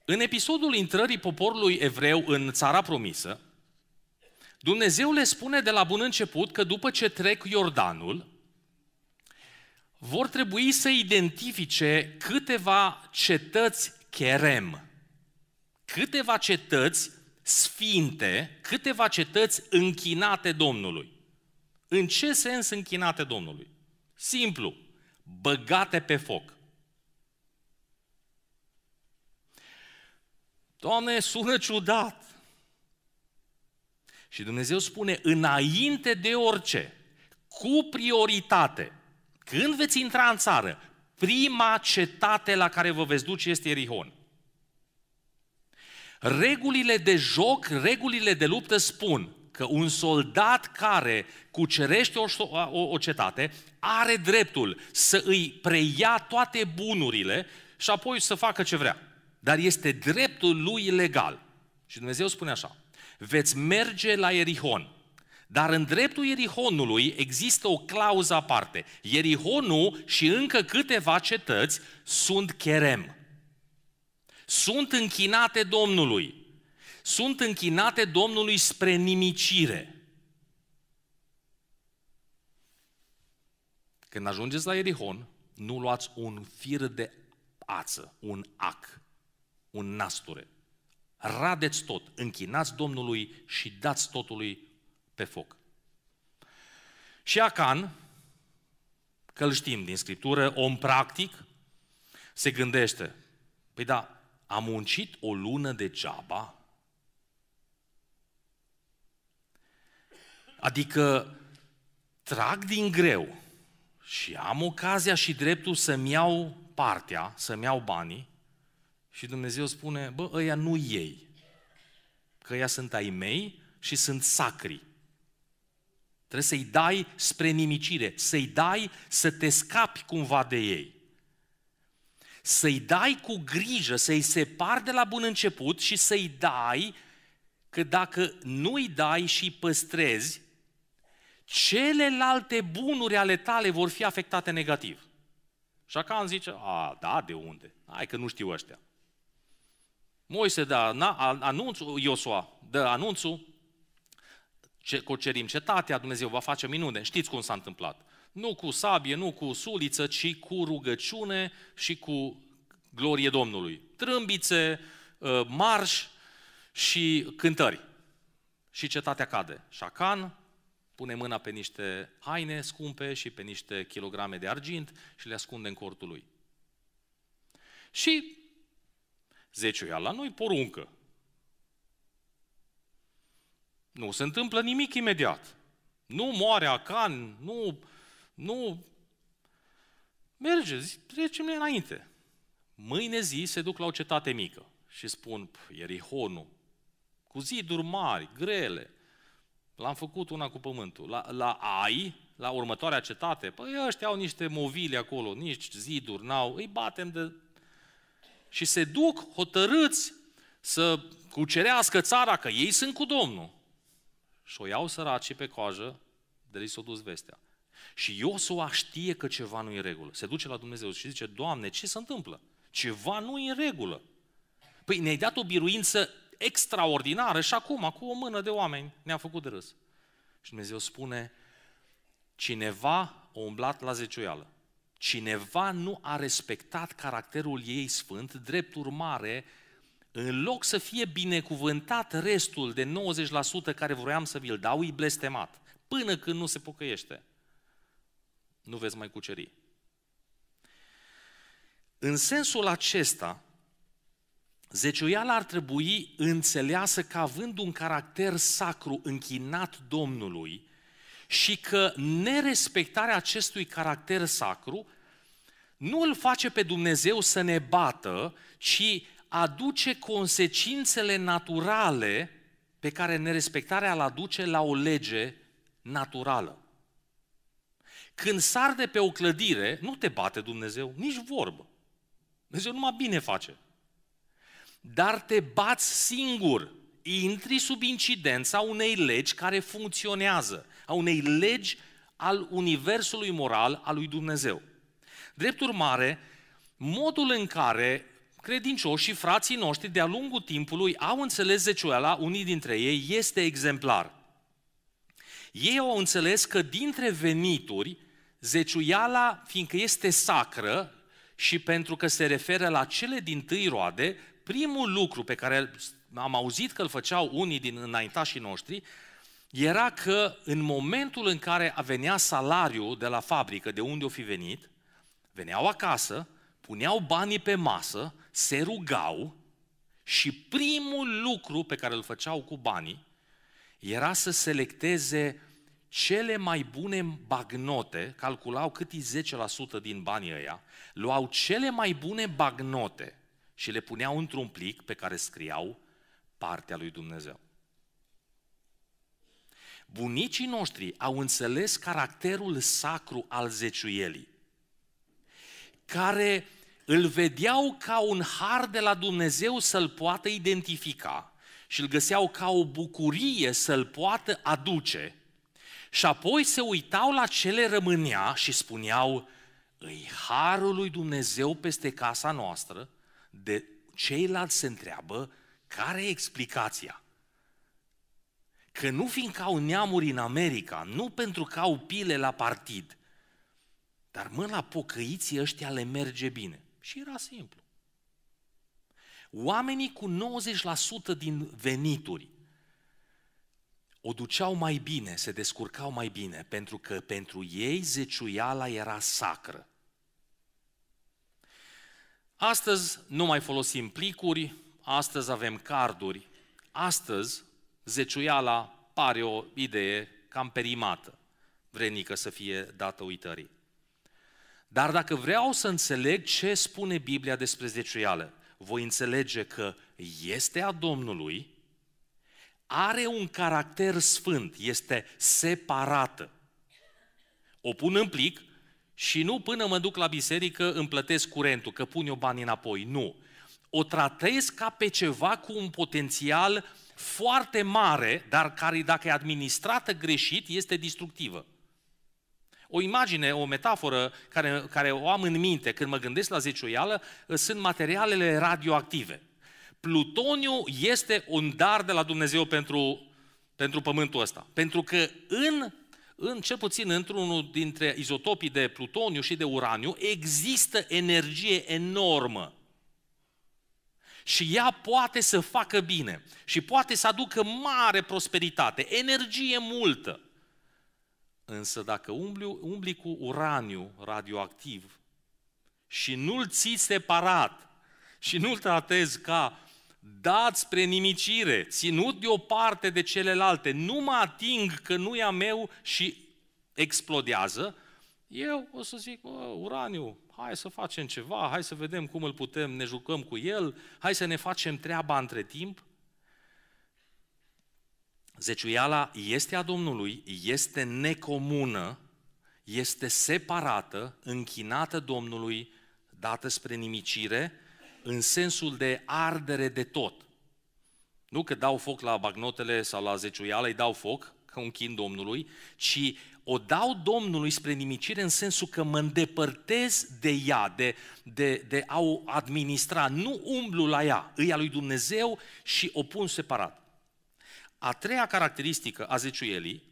[SPEAKER 1] În episodul intrării poporului evreu în țara promisă, Dumnezeu le spune de la bun început că după ce trec Iordanul, vor trebui să identifice câteva cetăți cherem, câteva cetăți sfinte, câteva cetăți închinate Domnului. În ce sens închinate Domnului? Simplu, băgate pe foc. Doamne, sună ciudat. Și Dumnezeu spune, înainte de orice, cu prioritate, când veți intra în țară, prima cetate la care vă veți duce este Erihon. Regulile de joc, regulile de luptă spun că un soldat care cucerește o, o, o cetate are dreptul să îi preia toate bunurile și apoi să facă ce vrea. Dar este dreptul lui legal. Și Dumnezeu spune așa, veți merge la Erihon. Dar în dreptul Erihonului există o clauză aparte. Erihonul și încă câteva cetăți sunt cherem. Sunt închinate Domnului. Sunt închinate Domnului spre nimicire. Când ajungeți la Erihon, nu luați un fir de ață, un ac, un nasture. Radeți tot, închinați Domnului și dați totului pe foc. Și Acan, că îl știm din Scriptură, om practic, se gândește, păi da, am muncit o lună degeaba, adică trag din greu și am ocazia și dreptul să-mi iau partea, să-mi iau banii, și Dumnezeu spune, bă, ăia nu ei, că ăia sunt ai mei și sunt sacri. Trebuie să-i dai spre nimicire, să-i dai să te scapi cumva de ei. Să-i dai cu grijă, să-i separi de la bun început și să-i dai că dacă nu-i dai și păstrezi, celelalte bunuri ale tale vor fi afectate negativ. Și Acan zice, a, da, de unde? Hai că nu știu ăștia. Moise dă anunțul, Iosua dă anunțul, ce, cerim cetatea, Dumnezeu va face minune. Știți cum s-a întâmplat. Nu cu sabie, nu cu suliță, ci cu rugăciune și cu glorie Domnului. Trâmbițe, ă, marș și cântări. Și cetatea cade. Șacan pune mâna pe niște haine scumpe și pe niște kilograme de argint și le ascunde în cortul lui. Și zeciuiala nu-i poruncă. Nu se întâmplă nimic imediat. Nu moare Acan, nu, nu... Merge, zi, trecem înainte. Mâine zi se duc la o cetate mică și spun, Erihonul, cu ziduri mari, grele, l-am făcut una cu pământul. La, la Ai, la următoarea cetate, păi ăștia au niște movile acolo, nici ziduri n-au, îi batem de și se duc hotărâți să cucerească țara, că ei sunt cu Domnul. Și o iau săracii pe coajă, de li s-o dus vestea. Și Iosua știe că ceva nu e în regulă. Se duce la Dumnezeu și zice, Doamne, ce se întâmplă? Ceva nu e în regulă. Păi ne-ai dat o biruință extraordinară și acum, cu o mână de oameni, ne-a făcut de râs. Și Dumnezeu spune, cineva a umblat la zecioială cineva nu a respectat caracterul ei sfânt, drept urmare, în loc să fie binecuvântat restul de 90% care vroiam să vi-l dau, îi blestemat, până când nu se pocăiește. Nu veți mai cuceri. În sensul acesta, zeciuiala ar trebui înțeleasă că având un caracter sacru închinat Domnului și că nerespectarea acestui caracter sacru nu îl face pe Dumnezeu să ne bată, ci aduce consecințele naturale pe care nerespectarea îl aduce la o lege naturală. Când sar de pe o clădire, nu te bate Dumnezeu, nici vorbă. Dumnezeu numai bine face. Dar te bați singur. Intri sub incidența unei legi care funcționează, a unei legi al universului moral al lui Dumnezeu. Drept urmare, modul în care credincioșii, frații noștri, de-a lungul timpului, au înțeles zeciuiala, unii dintre ei, este exemplar. Ei au înțeles că dintre venituri, zeciuiala, fiindcă este sacră și pentru că se referă la cele din tâi roade, primul lucru pe care am auzit că îl făceau unii din înaintașii noștri, era că în momentul în care venea salariul de la fabrică, de unde o fi venit, veneau acasă, puneau banii pe masă, se rugau și primul lucru pe care îl făceau cu banii era să selecteze cele mai bune bagnote, calculau cât e 10% din banii ăia, luau cele mai bune bagnote și le puneau într-un plic pe care scriau partea lui Dumnezeu. Bunicii noștri au înțeles caracterul sacru al zeciuielii care îl vedeau ca un har de la Dumnezeu să-l poată identifica și îl găseau ca o bucurie să-l poată aduce. Și apoi se uitau la cele rămânea și spuneau, îi harul lui Dumnezeu peste casa noastră, de ceilalți se întreabă, care e explicația? Că nu fiindcă au neamuri în America, nu pentru că au pile la partid, dar mă la pocăiții ăștia le merge bine. Și era simplu. Oamenii cu 90% din venituri o duceau mai bine, se descurcau mai bine, pentru că pentru ei zeciuiala era sacră. Astăzi nu mai folosim plicuri, astăzi avem carduri, astăzi zeciuiala pare o idee cam perimată, vrenică să fie dată uitării. Dar dacă vreau să înțeleg ce spune Biblia despre zeciuială, voi înțelege că este a Domnului, are un caracter sfânt, este separată. O pun în plic și nu până mă duc la biserică îmi plătesc curentul, că pun eu bani înapoi. Nu. O tratez ca pe ceva cu un potențial foarte mare, dar care dacă e administrată greșit, este distructivă. O imagine, o metaforă care, care o am în minte când mă gândesc la zecioială sunt materialele radioactive. Plutoniu este un dar de la Dumnezeu pentru, pentru pământul ăsta. Pentru că în, în cel puțin într-unul dintre izotopii de plutoniu și de uraniu există energie enormă. Și ea poate să facă bine și poate să aducă mare prosperitate, energie multă. Însă dacă umbli, umbli cu uraniu radioactiv și nu-l ții separat și nu-l tratezi ca dat spre nimicire, ținut deoparte de celelalte, nu mă ating că nu e a meu și explodează, eu o să zic, uraniu, hai să facem ceva, hai să vedem cum îl putem, ne jucăm cu el, hai să ne facem treaba între timp. Zeciuiala este a Domnului, este necomună, este separată, închinată Domnului, dată spre nimicire, în sensul de ardere de tot. Nu că dau foc la bagnotele sau la zeciuiala, îi dau foc, că un chin Domnului, ci o dau Domnului spre nimicire în sensul că mă îndepărtez de ea, de, de, de a o administra, nu umblu la ea, îi a lui Dumnezeu și o pun separat a treia caracteristică a zeciuielii,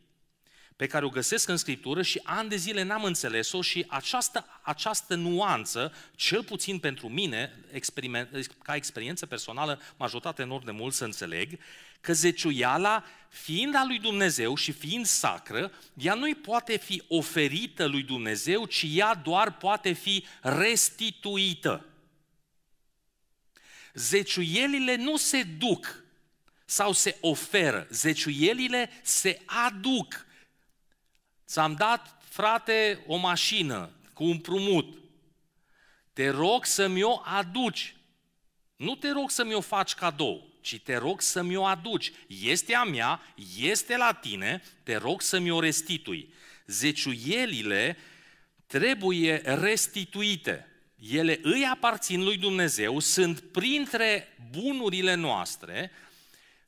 [SPEAKER 1] pe care o găsesc în Scriptură și ani de zile n-am înțeles-o și această, această nuanță, cel puțin pentru mine, experiment, ca experiență personală, m-a ajutat enorm de mult să înțeleg că zeciuiala, fiind a lui Dumnezeu și fiind sacră, ea nu-i poate fi oferită lui Dumnezeu, ci ea doar poate fi restituită. Zeciuielile nu se duc sau se oferă. Zeciuielile se aduc. Ți-am dat, frate, o mașină cu un prumut. Te rog să-mi o aduci. Nu te rog să-mi o faci cadou, ci te rog să-mi o aduci. Este a mea, este la tine, te rog să-mi o restitui. Zeciuielile trebuie restituite. Ele îi aparțin lui Dumnezeu, sunt printre bunurile noastre,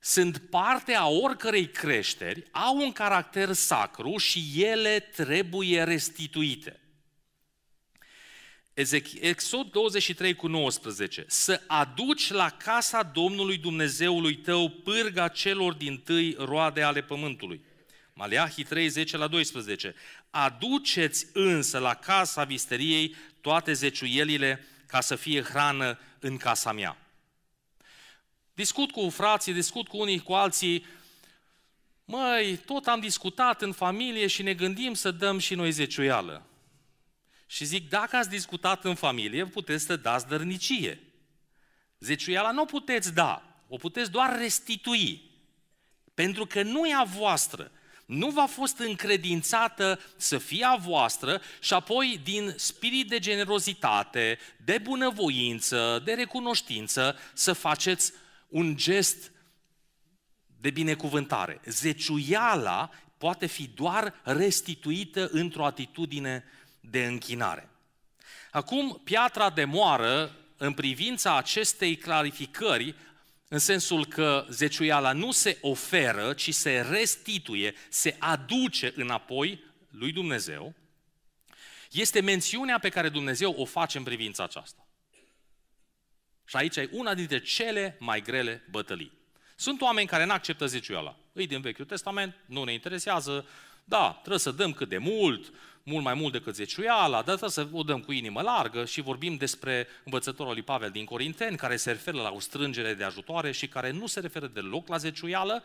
[SPEAKER 1] sunt parte a oricărei creșteri, au un caracter sacru și ele trebuie restituite. Exod 23 cu 19. Să aduci la casa Domnului Dumnezeului tău pârga celor din tâi roade ale pământului. Maleahi 30 la 12. Aduceți însă la casa visteriei toate zeciuielile ca să fie hrană în casa mea. Discut cu frații, discut cu unii cu alții. Măi, tot am discutat în familie și ne gândim să dăm și noi zeciuială. Și zic, dacă ați discutat în familie, puteți să dați dărnicie. Zeciuiala nu puteți da, o puteți doar restitui. Pentru că nu e a voastră. Nu v-a fost încredințată să fie a voastră și apoi din spirit de generozitate, de bunăvoință, de recunoștință să faceți un gest de binecuvântare. Zeciuiala poate fi doar restituită într-o atitudine de închinare. Acum, piatra de moară în privința acestei clarificări, în sensul că zeciuiala nu se oferă, ci se restituie, se aduce înapoi lui Dumnezeu, este mențiunea pe care Dumnezeu o face în privința aceasta. Și aici e una dintre cele mai grele bătălii. Sunt oameni care nu acceptă zeciuiala. Îi din Vechiul Testament, nu ne interesează, da, trebuie să dăm cât de mult, mult mai mult decât zeciuiala, dar trebuie să o dăm cu inimă largă și vorbim despre învățătorul lui Pavel din Corinteni, care se referă la o strângere de ajutoare și care nu se referă deloc la zeciuială,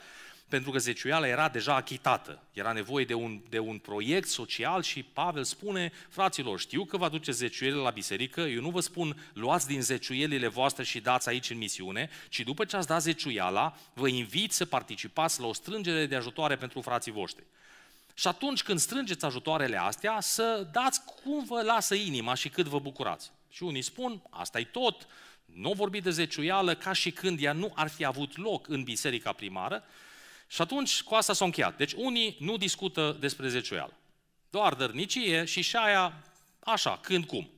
[SPEAKER 1] pentru că zeciuiala era deja achitată. Era nevoie de un, de un proiect social și Pavel spune, fraților, știu că vă duce zeciuiele la biserică, eu nu vă spun luați din zeciuielile voastre și dați aici în misiune, ci după ce ați dat zeciuiala, vă invit să participați la o strângere de ajutoare pentru frații voștri. Și atunci când strângeți ajutoarele astea, să dați cum vă lasă inima și cât vă bucurați. Și unii spun, asta e tot, nu vorbi de zeciuială ca și când ea nu ar fi avut loc în biserica primară, și atunci cu asta s-a încheiat. Deci unii nu discută despre zeciuială. Doar dărnicie și și aia așa, când cum.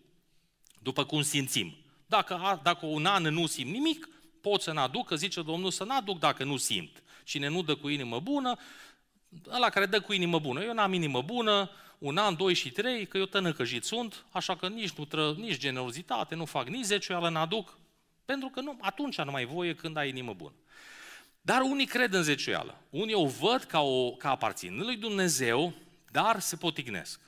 [SPEAKER 1] După cum simțim. Dacă, dacă un an nu simt nimic, pot să n-aduc, că zice Domnul să n-aduc dacă nu simt. Cine nu dă cu inimă bună, ăla care dă cu inimă bună. Eu n-am inimă bună, un an, doi și trei, că eu tănăcăjit sunt, așa că nici, nu tră, nici generozitate, nu fac nici zeciuială, n-aduc, pentru că nu, atunci nu mai voie când ai inimă bună. Dar unii cred în zeciuială. Unii o văd ca, o, ca aparțin lui Dumnezeu, dar se potignesc.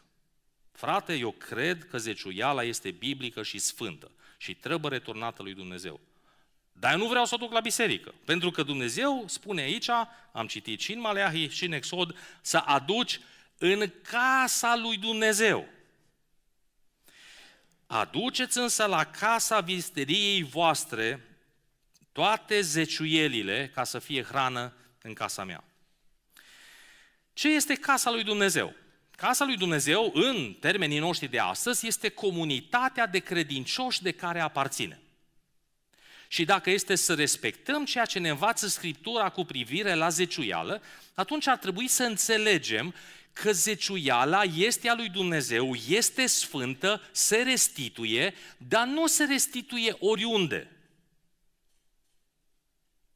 [SPEAKER 1] Frate, eu cred că zeciuiala este biblică și sfântă și trebuie returnată lui Dumnezeu. Dar eu nu vreau să o duc la biserică, pentru că Dumnezeu spune aici, am citit și în Maleahi și în Exod, să aduci în casa lui Dumnezeu. Aduceți însă la casa visteriei voastre toate zeciuielile ca să fie hrană în casa mea. Ce este casa lui Dumnezeu? Casa lui Dumnezeu, în termenii noștri de astăzi, este comunitatea de credincioși de care aparține. Și dacă este să respectăm ceea ce ne învață Scriptura cu privire la zeciuială, atunci ar trebui să înțelegem că zeciuiala este a lui Dumnezeu, este sfântă, se restituie, dar nu se restituie oriunde –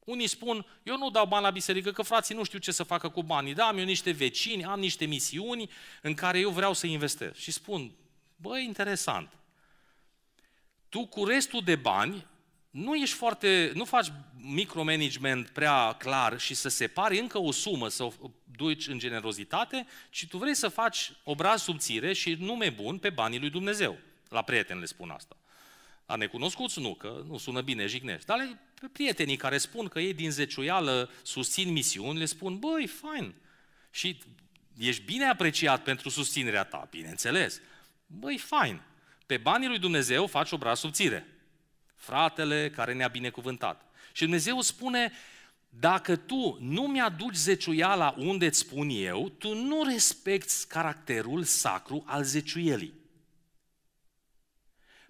[SPEAKER 1] unii spun, eu nu dau bani la biserică, că frații nu știu ce să facă cu banii, da, am eu niște vecini, am niște misiuni în care eu vreau să investesc. Și spun, băi, interesant, tu cu restul de bani nu ești foarte, nu faci micromanagement prea clar și să separi încă o sumă, să o duci în generozitate, ci tu vrei să faci obraz subțire și nume bun pe banii lui Dumnezeu. La prieteni le spun asta a necunoscuți nu, că nu sună bine, jignești. Dar prietenii care spun că ei din zeciuială susțin misiuni, le spun, băi, fain, și ești bine apreciat pentru susținerea ta, bineînțeles. Băi, fain, pe banii lui Dumnezeu faci o braț subțire. Fratele care ne-a binecuvântat. Și Dumnezeu spune, dacă tu nu mi-aduci zeciuiala unde îți spun eu, tu nu respecti caracterul sacru al zeciuielii.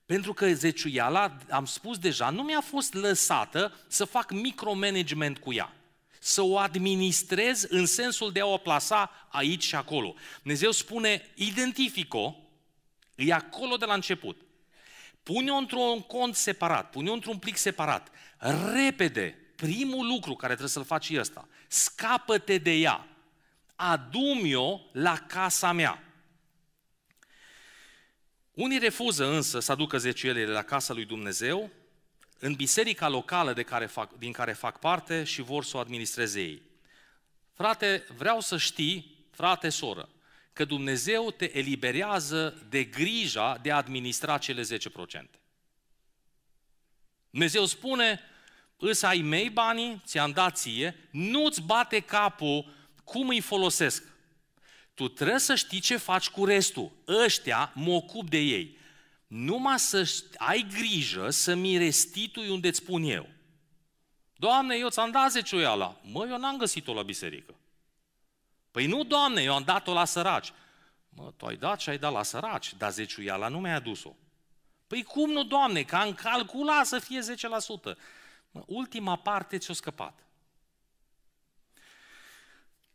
[SPEAKER 1] Pentru că zeciuiala, am spus deja, nu mi-a fost lăsată să fac micromanagement cu ea. Să o administrez în sensul de a o plasa aici și acolo. Dumnezeu spune, identific-o, e acolo de la început. Pune-o într-un cont separat, pune-o într-un plic separat. Repede, primul lucru care trebuie să-l faci e ăsta. Scapă-te de ea. adu o la casa mea. Unii refuză însă să aducă zecielele la casa lui Dumnezeu, în biserica locală de care fac, din care fac parte și vor să o administreze ei. Frate, vreau să știi, frate, soră, că Dumnezeu te eliberează de grija de a administra cele 10%. Dumnezeu spune, îți ai mei banii, ți-am dat ție, nu-ți bate capul cum îi folosesc. Tu trebuie să știi ce faci cu restul. Ăștia mă ocup de ei. Numai să ai grijă să mi restitui unde îți spun eu. Doamne, eu ți-am dat zeciuiala. Mă, eu n-am găsit-o la biserică. Păi nu, Doamne, eu am dat-o la săraci. Mă, tu ai dat și ai dat la săraci, dar zeciuiala nu mi-ai adus-o. Păi cum nu, Doamne, că am calculat să fie 10%. Mă, ultima parte ți-a scăpat.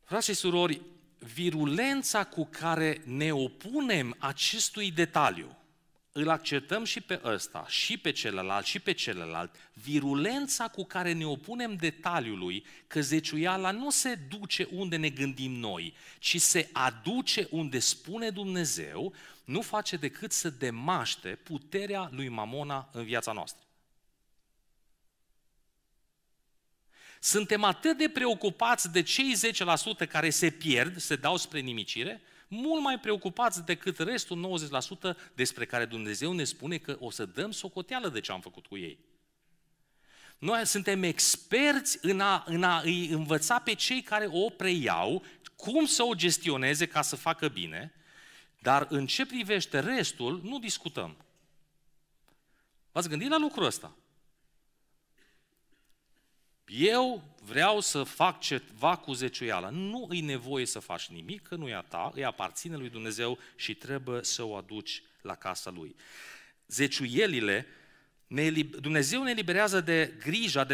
[SPEAKER 1] Frați și surori, virulența cu care ne opunem acestui detaliu, îl acceptăm și pe ăsta, și pe celălalt, și pe celălalt, virulența cu care ne opunem detaliului că zeciuiala nu se duce unde ne gândim noi, ci se aduce unde spune Dumnezeu, nu face decât să demaște puterea lui Mamona în viața noastră. Suntem atât de preocupați de cei 10% care se pierd, se dau spre nimicire, mult mai preocupați decât restul 90% despre care Dumnezeu ne spune că o să dăm socoteală de ce am făcut cu ei. Noi suntem experți în a, în a îi învăța pe cei care o preiau cum să o gestioneze ca să facă bine, dar în ce privește restul, nu discutăm. V-ați gândit la lucrul ăsta? Eu vreau să fac ceva cu zeciuiala. Nu îi nevoie să faci nimic, că nu e a ta, îi aparține lui Dumnezeu și trebuie să o aduci la casa lui. Zeciuielile, ne, Dumnezeu ne eliberează de grija, de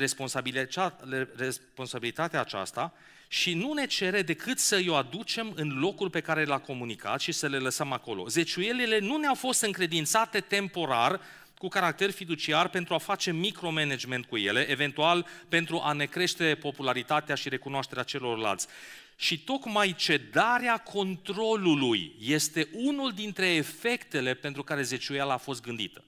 [SPEAKER 1] responsabilitatea aceasta și nu ne cere decât să o aducem în locul pe care l-a comunicat și să le lăsăm acolo. Zeciuielile nu ne-au fost încredințate temporar cu caracter fiduciar pentru a face micromanagement cu ele, eventual pentru a ne crește popularitatea și recunoașterea celorlalți. Și tocmai cedarea controlului este unul dintre efectele pentru care zeciuiala a fost gândită.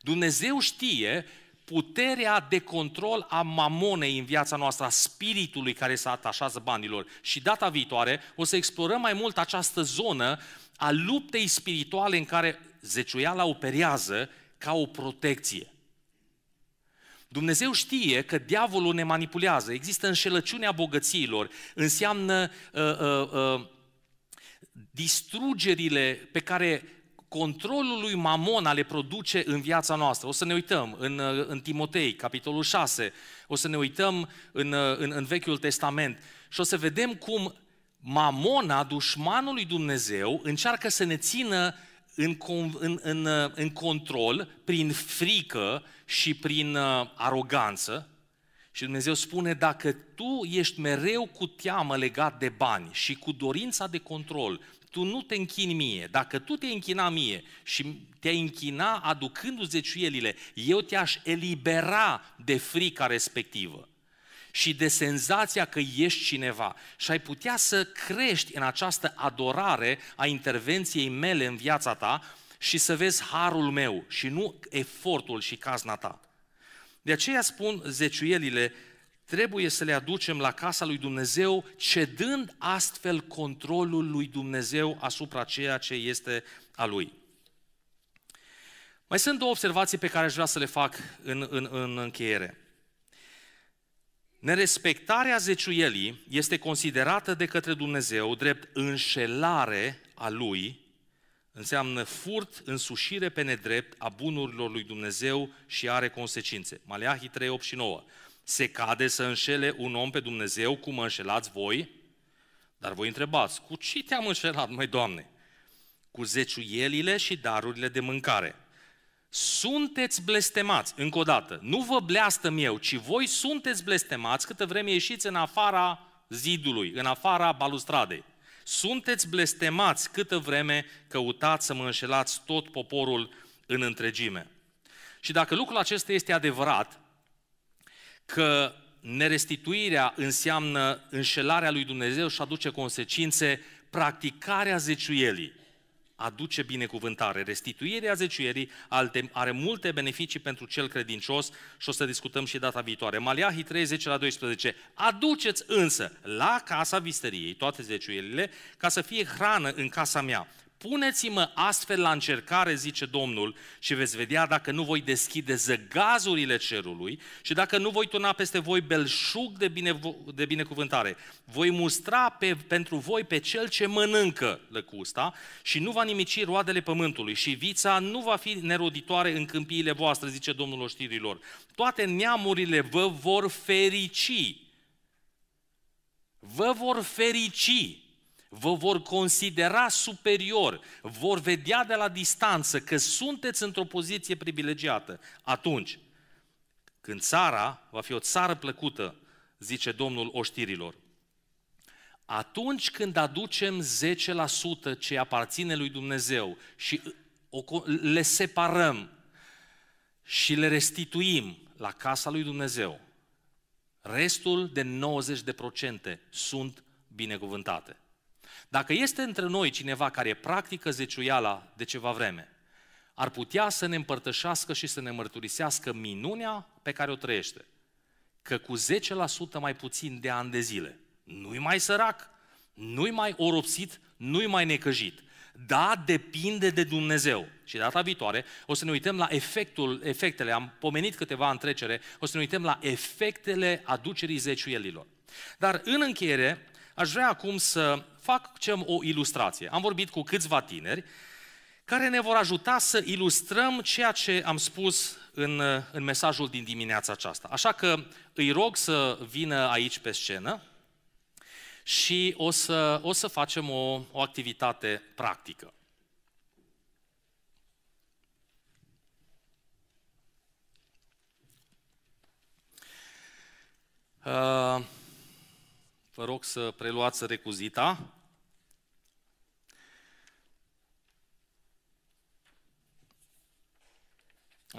[SPEAKER 1] Dumnezeu știe puterea de control a mamonei în viața noastră, a spiritului care se atașează banilor. Și data viitoare o să explorăm mai mult această zonă a luptei spirituale în care zeciuiala operează ca o protecție. Dumnezeu știe că diavolul ne manipulează, există înșelăciunea bogățiilor, înseamnă uh, uh, uh, distrugerile pe care controlul lui Mamona le produce în viața noastră. O să ne uităm în, uh, în Timotei, capitolul 6, o să ne uităm în, uh, în, în Vechiul Testament și o să vedem cum Mamona, dușmanul lui Dumnezeu, încearcă să ne țină în, în, în, în control prin frică și prin uh, aroganță. Și Dumnezeu spune, dacă tu ești mereu cu teamă legat de bani și cu dorința de control, tu nu te închini mie. Dacă tu te închina mie și te-ai închina aducându-ți zeciuielile, eu te-aș elibera de frica respectivă și de senzația că ești cineva și ai putea să crești în această adorare a intervenției mele în viața ta și să vezi harul meu și nu efortul și cazna ta. De aceea spun zeciuielile, trebuie să le aducem la casa lui Dumnezeu, cedând astfel controlul lui Dumnezeu asupra ceea ce este a lui. Mai sunt două observații pe care aș vrea să le fac în, în, în încheiere. Nerespectarea zeciuielii este considerată de către Dumnezeu drept înșelare a Lui, înseamnă furt, însușire pe nedrept a bunurilor lui Dumnezeu și are consecințe. Maleahii 3, 8 și 9. Se cade să înșele un om pe Dumnezeu cum mă înșelați voi? Dar voi întrebați, cu ce te-am înșelat, mai Doamne? Cu zeciuielile și darurile de mâncare – sunteți blestemați. Încă o dată, nu vă bleastăm eu, ci voi sunteți blestemați câtă vreme ieșiți în afara zidului, în afara balustradei. Sunteți blestemați câtă vreme căutați să mă înșelați tot poporul în întregime. Și dacă lucrul acesta este adevărat, că nerestituirea înseamnă înșelarea lui Dumnezeu și aduce consecințe, practicarea zeciuielii aduce binecuvântare. Restituirea zeciuierii are multe beneficii pentru cel credincios și o să discutăm și data viitoare. Maliahii 30 la 12. Aduceți însă la casa visteriei toate zeciuierile ca să fie hrană în casa mea Puneți-mă astfel la încercare, zice Domnul, și veți vedea dacă nu voi deschide zăgazurile cerului și dacă nu voi turna peste voi belșug de, bine, de binecuvântare. Voi mustra pe, pentru voi pe cel ce mănâncă lăcusta și nu va nimici roadele pământului și vița nu va fi neroditoare în câmpiile voastre, zice Domnul oștirilor. Toate neamurile vă vor ferici. Vă vor ferici vă vor considera superior, vor vedea de la distanță că sunteți într-o poziție privilegiată. Atunci, când țara va fi o țară plăcută, zice Domnul oștirilor, atunci când aducem 10% ce aparține lui Dumnezeu și le separăm și le restituim la casa lui Dumnezeu, restul de 90% sunt binecuvântate. Dacă este între noi cineva care practică zeciuiala de ceva vreme, ar putea să ne împărtășească și să ne mărturisească minunea pe care o trăiește. Că cu 10% mai puțin de ani de zile, nu-i mai sărac, nu-i mai oropsit, nu-i mai necăjit. Da, depinde de Dumnezeu. Și data viitoare o să ne uităm la efectul, efectele, am pomenit câteva în trecere, o să ne uităm la efectele aducerii zeciuielilor. Dar în încheiere, aș vrea acum să facem o ilustrație. Am vorbit cu câțiva tineri care ne vor ajuta să ilustrăm ceea ce am spus în, în mesajul din dimineața aceasta. Așa că îi rog să vină aici pe scenă și o să, o să facem o, o activitate practică. Uh, Vă rog să preluați recuzita.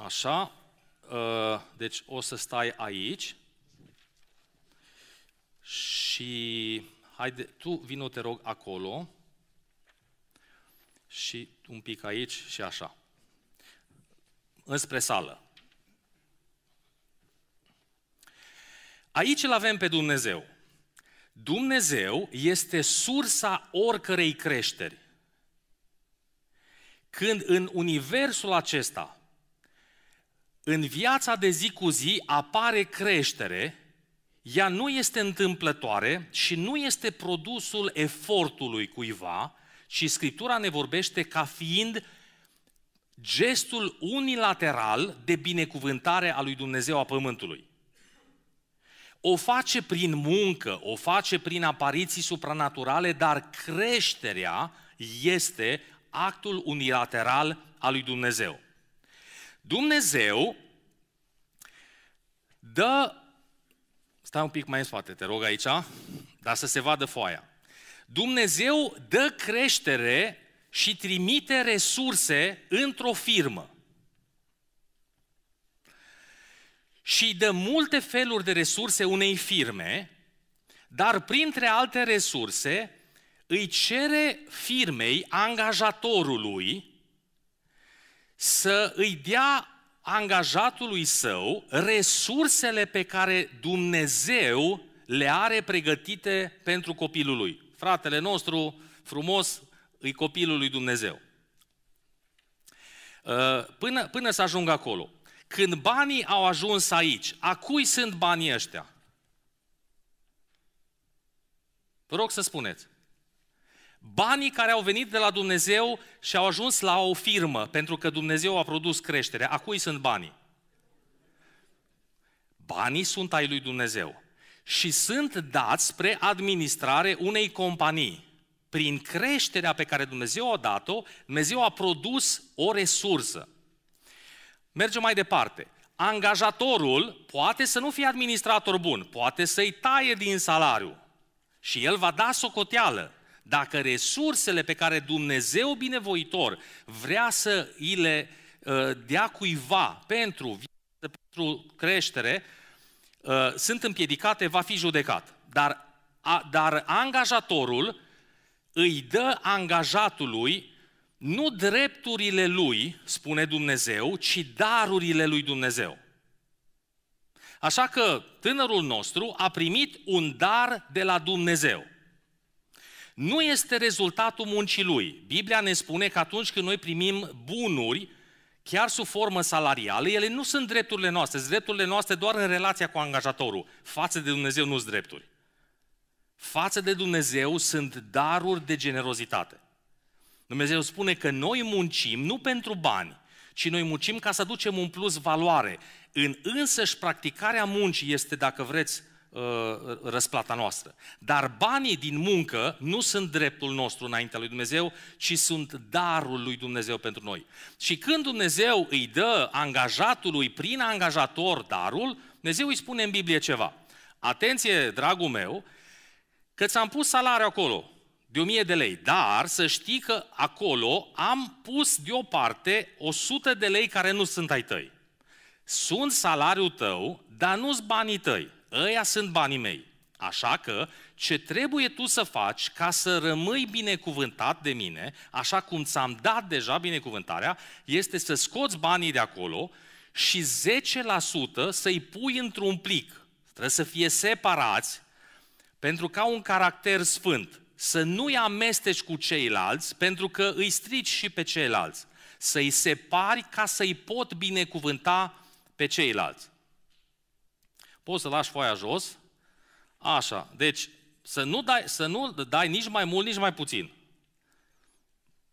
[SPEAKER 1] Așa, uh, deci o să stai aici și haide, tu vino te rog acolo și un pic aici și așa. Înspre sală. Aici îl avem pe Dumnezeu. Dumnezeu este sursa oricărei creșteri. Când în universul acesta, în viața de zi cu zi, apare creștere, ea nu este întâmplătoare și nu este produsul efortului cuiva, ci Scriptura ne vorbește ca fiind gestul unilateral de binecuvântare a lui Dumnezeu a Pământului o face prin muncă, o face prin apariții supranaturale, dar creșterea este actul unilateral al lui Dumnezeu. Dumnezeu dă... Stai un pic mai în spate, te rog aici, dar să se vadă foaia. Dumnezeu dă creștere și trimite resurse într-o firmă. și îi dă multe feluri de resurse unei firme, dar printre alte resurse îi cere firmei, angajatorului, să îi dea angajatului său resursele pe care Dumnezeu le are pregătite pentru copilul lui. Fratele nostru, frumos, îi copilul lui Dumnezeu. Uh, până, până să ajung acolo. Când banii au ajuns aici, a cui sunt banii ăștia? Vă rog să spuneți. Banii care au venit de la Dumnezeu și au ajuns la o firmă, pentru că Dumnezeu a produs creștere, a cui sunt banii? Banii sunt ai lui Dumnezeu și sunt dați spre administrare unei companii. Prin creșterea pe care Dumnezeu a dat-o, Dumnezeu a produs o resursă. Mergem mai departe. Angajatorul poate să nu fie administrator bun, poate să-i taie din salariu și el va da socoteală dacă resursele pe care Dumnezeu binevoitor vrea să îi le ă, dea cuiva pentru viață, pentru creștere, ă, sunt împiedicate, va fi judecat. Dar, dar angajatorul îi dă angajatului nu drepturile lui, spune Dumnezeu, ci darurile lui Dumnezeu. Așa că tânărul nostru a primit un dar de la Dumnezeu. Nu este rezultatul muncii lui. Biblia ne spune că atunci când noi primim bunuri, chiar sub formă salarială, ele nu sunt drepturile noastre, sunt drepturile noastre doar în relația cu angajatorul. Față de Dumnezeu nu sunt drepturi. Față de Dumnezeu sunt daruri de generozitate. Dumnezeu spune că noi muncim nu pentru bani, ci noi muncim ca să aducem un plus valoare. În însăși practicarea muncii este, dacă vreți, uh, răsplata noastră. Dar banii din muncă nu sunt dreptul nostru înaintea lui Dumnezeu, ci sunt darul lui Dumnezeu pentru noi. Și când Dumnezeu îi dă angajatului prin angajator darul, Dumnezeu îi spune în Biblie ceva. Atenție, dragul meu, că ți-am pus salariul acolo de 1000 de lei, dar să știi că acolo am pus deoparte 100 de lei care nu sunt ai tăi. Sunt salariul tău, dar nu-s banii tăi. Ăia sunt banii mei. Așa că ce trebuie tu să faci ca să rămâi binecuvântat de mine, așa cum ți-am dat deja binecuvântarea, este să scoți banii de acolo și 10% să-i pui într-un plic. Trebuie să fie separați pentru că au un caracter sfânt să nu-i amesteci cu ceilalți, pentru că îi strici și pe ceilalți. Să-i separi ca să-i pot binecuvânta pe ceilalți. Poți să lași foaia jos. Așa, deci să nu dai, să nu dai nici mai mult, nici mai puțin.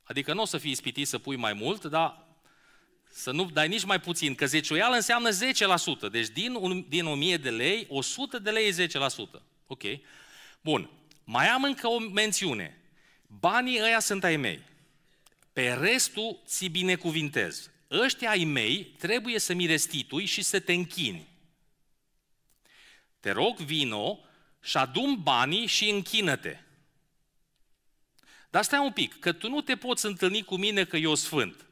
[SPEAKER 1] Adică nu o să fii ispitit să pui mai mult, dar să nu dai nici mai puțin, că zeciuială înseamnă 10%. Deci din, un, din 1000 de lei, 100 de lei e 10%. Ok. Bun. Mai am încă o mențiune. Banii ăia sunt ai mei. Pe restul ți binecuvintez. Ăștia ai mei trebuie să mi restitui și să te închini. Te rog, vino și adum banii și închină-te. Dar stai un pic, că tu nu te poți întâlni cu mine că eu sfânt.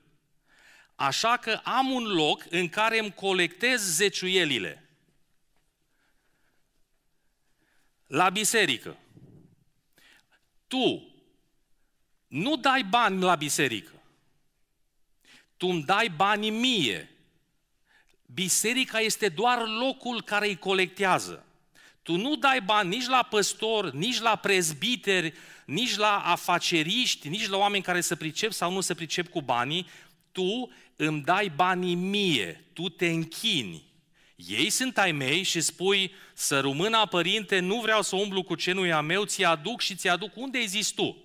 [SPEAKER 1] Așa că am un loc în care îmi colectez zeciuielile. La biserică tu nu dai bani la biserică, tu îmi dai banii mie. Biserica este doar locul care îi colectează. Tu nu dai bani nici la păstor, nici la prezbiteri, nici la afaceriști, nici la oameni care se pricep sau nu se pricep cu banii. Tu îmi dai banii mie, tu te închini. Ei sunt ai mei și spui, să rămână părinte, nu vreau să umblu cu ce nu e a meu, ți-aduc și ți-aduc. Unde ai zis tu?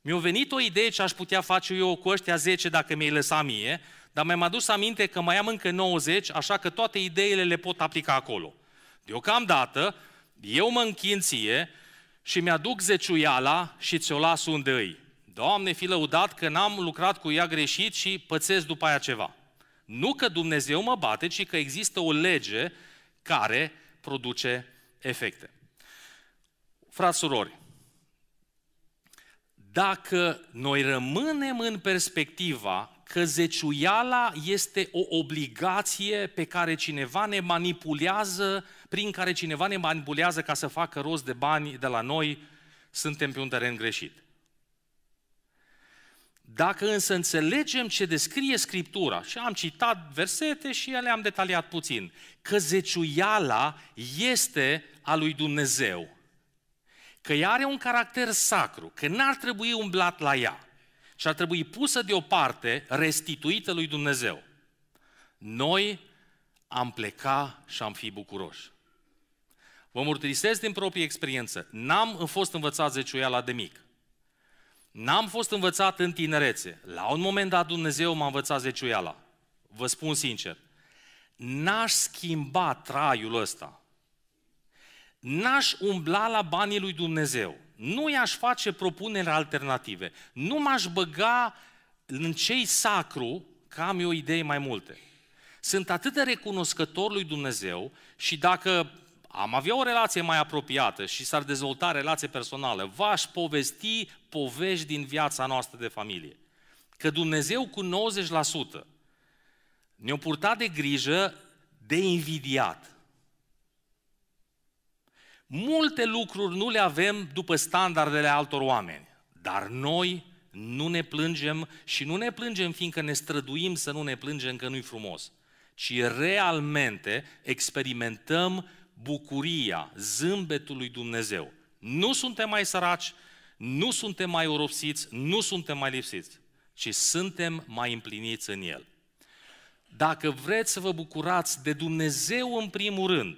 [SPEAKER 1] Mi-a venit o idee ce aș putea face eu cu ăștia 10 dacă mi-ai lăsa mie, dar mi-am adus aminte că mai am încă 90, așa că toate ideile le pot aplica acolo. Deocamdată, eu mă închin ție și mi-aduc zeciuiala și ți-o las unde îi. Doamne, fi lăudat că n-am lucrat cu ea greșit și pățesc după aia ceva. Nu că Dumnezeu mă bate, ci că există o lege care produce efecte. Frați, surori, dacă noi rămânem în perspectiva că zeciuiala este o obligație pe care cineva ne manipulează, prin care cineva ne manipulează ca să facă rost de bani de la noi, suntem pe un teren greșit. Dacă însă înțelegem ce descrie Scriptura, și am citat versete și ele am detaliat puțin, că zeciuiala este a lui Dumnezeu, că ea are un caracter sacru, că n-ar trebui umblat la ea, și ar trebui pusă deoparte, restituită lui Dumnezeu. Noi am pleca și am fi bucuroși. Vă mărturisesc din proprie experiență. N-am fost învățat zeciuiala de mic. N-am fost învățat în tinerețe. La un moment dat Dumnezeu m-a învățat zeciuiala. Vă spun sincer. N-aș schimba traiul ăsta. N-aș umbla la banii lui Dumnezeu. Nu i-aș face propuneri alternative. Nu m-aș băga în cei sacru, că am eu idei mai multe. Sunt atât de recunoscător lui Dumnezeu și dacă am avea o relație mai apropiată și s-ar dezvolta relație personală, v-aș povesti povești din viața noastră de familie. Că Dumnezeu cu 90% ne-a purtat de grijă de invidiat. Multe lucruri nu le avem după standardele altor oameni, dar noi nu ne plângem și nu ne plângem fiindcă ne străduim să nu ne plângem că nu-i frumos, ci realmente experimentăm bucuria zâmbetul lui Dumnezeu. Nu suntem mai săraci, nu suntem mai oropsiți, nu suntem mai lipsiți, ci suntem mai împliniți în El. Dacă vreți să vă bucurați de Dumnezeu în primul rând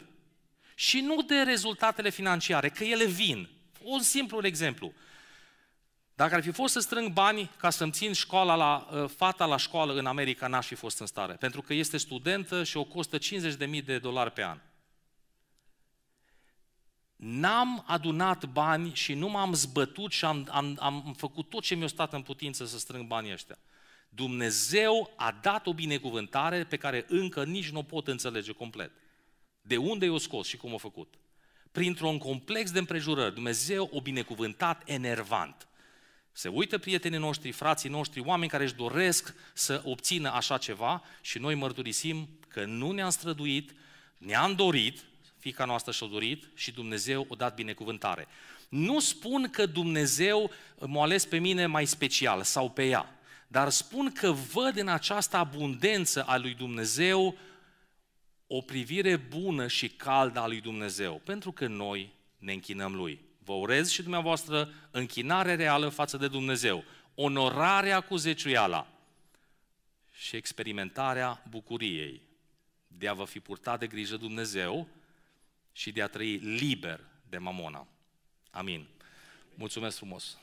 [SPEAKER 1] și nu de rezultatele financiare, că ele vin. Un simplu exemplu. Dacă ar fi fost să strâng bani ca să-mi țin școala la, ă, fata la școală în America, n-aș fi fost în stare. Pentru că este studentă și o costă 50.000 de dolari pe an. N-am adunat bani și nu m-am zbătut și am, am, am făcut tot ce mi-a stat în putință să strâng banii ăștia. Dumnezeu a dat o binecuvântare pe care încă nici nu o pot înțelege complet. De unde i-o scos și cum o făcut? Printr-un complex de împrejurări, Dumnezeu o binecuvântat enervant. Se uită prietenii noștri, frații noștri, oameni care își doresc să obțină așa ceva și noi mărturisim că nu ne-am străduit, ne-am dorit, fica noastră și-a dorit și Dumnezeu o dat binecuvântare. Nu spun că Dumnezeu m-a ales pe mine mai special sau pe ea, dar spun că văd în această abundență a lui Dumnezeu o privire bună și caldă a lui Dumnezeu, pentru că noi ne închinăm lui. Vă urez și dumneavoastră închinare reală față de Dumnezeu, onorarea cu zeciuiala și experimentarea bucuriei de a vă fi purtat de grijă Dumnezeu, și de a trăi liber de mamona. Amin. Mulțumesc frumos!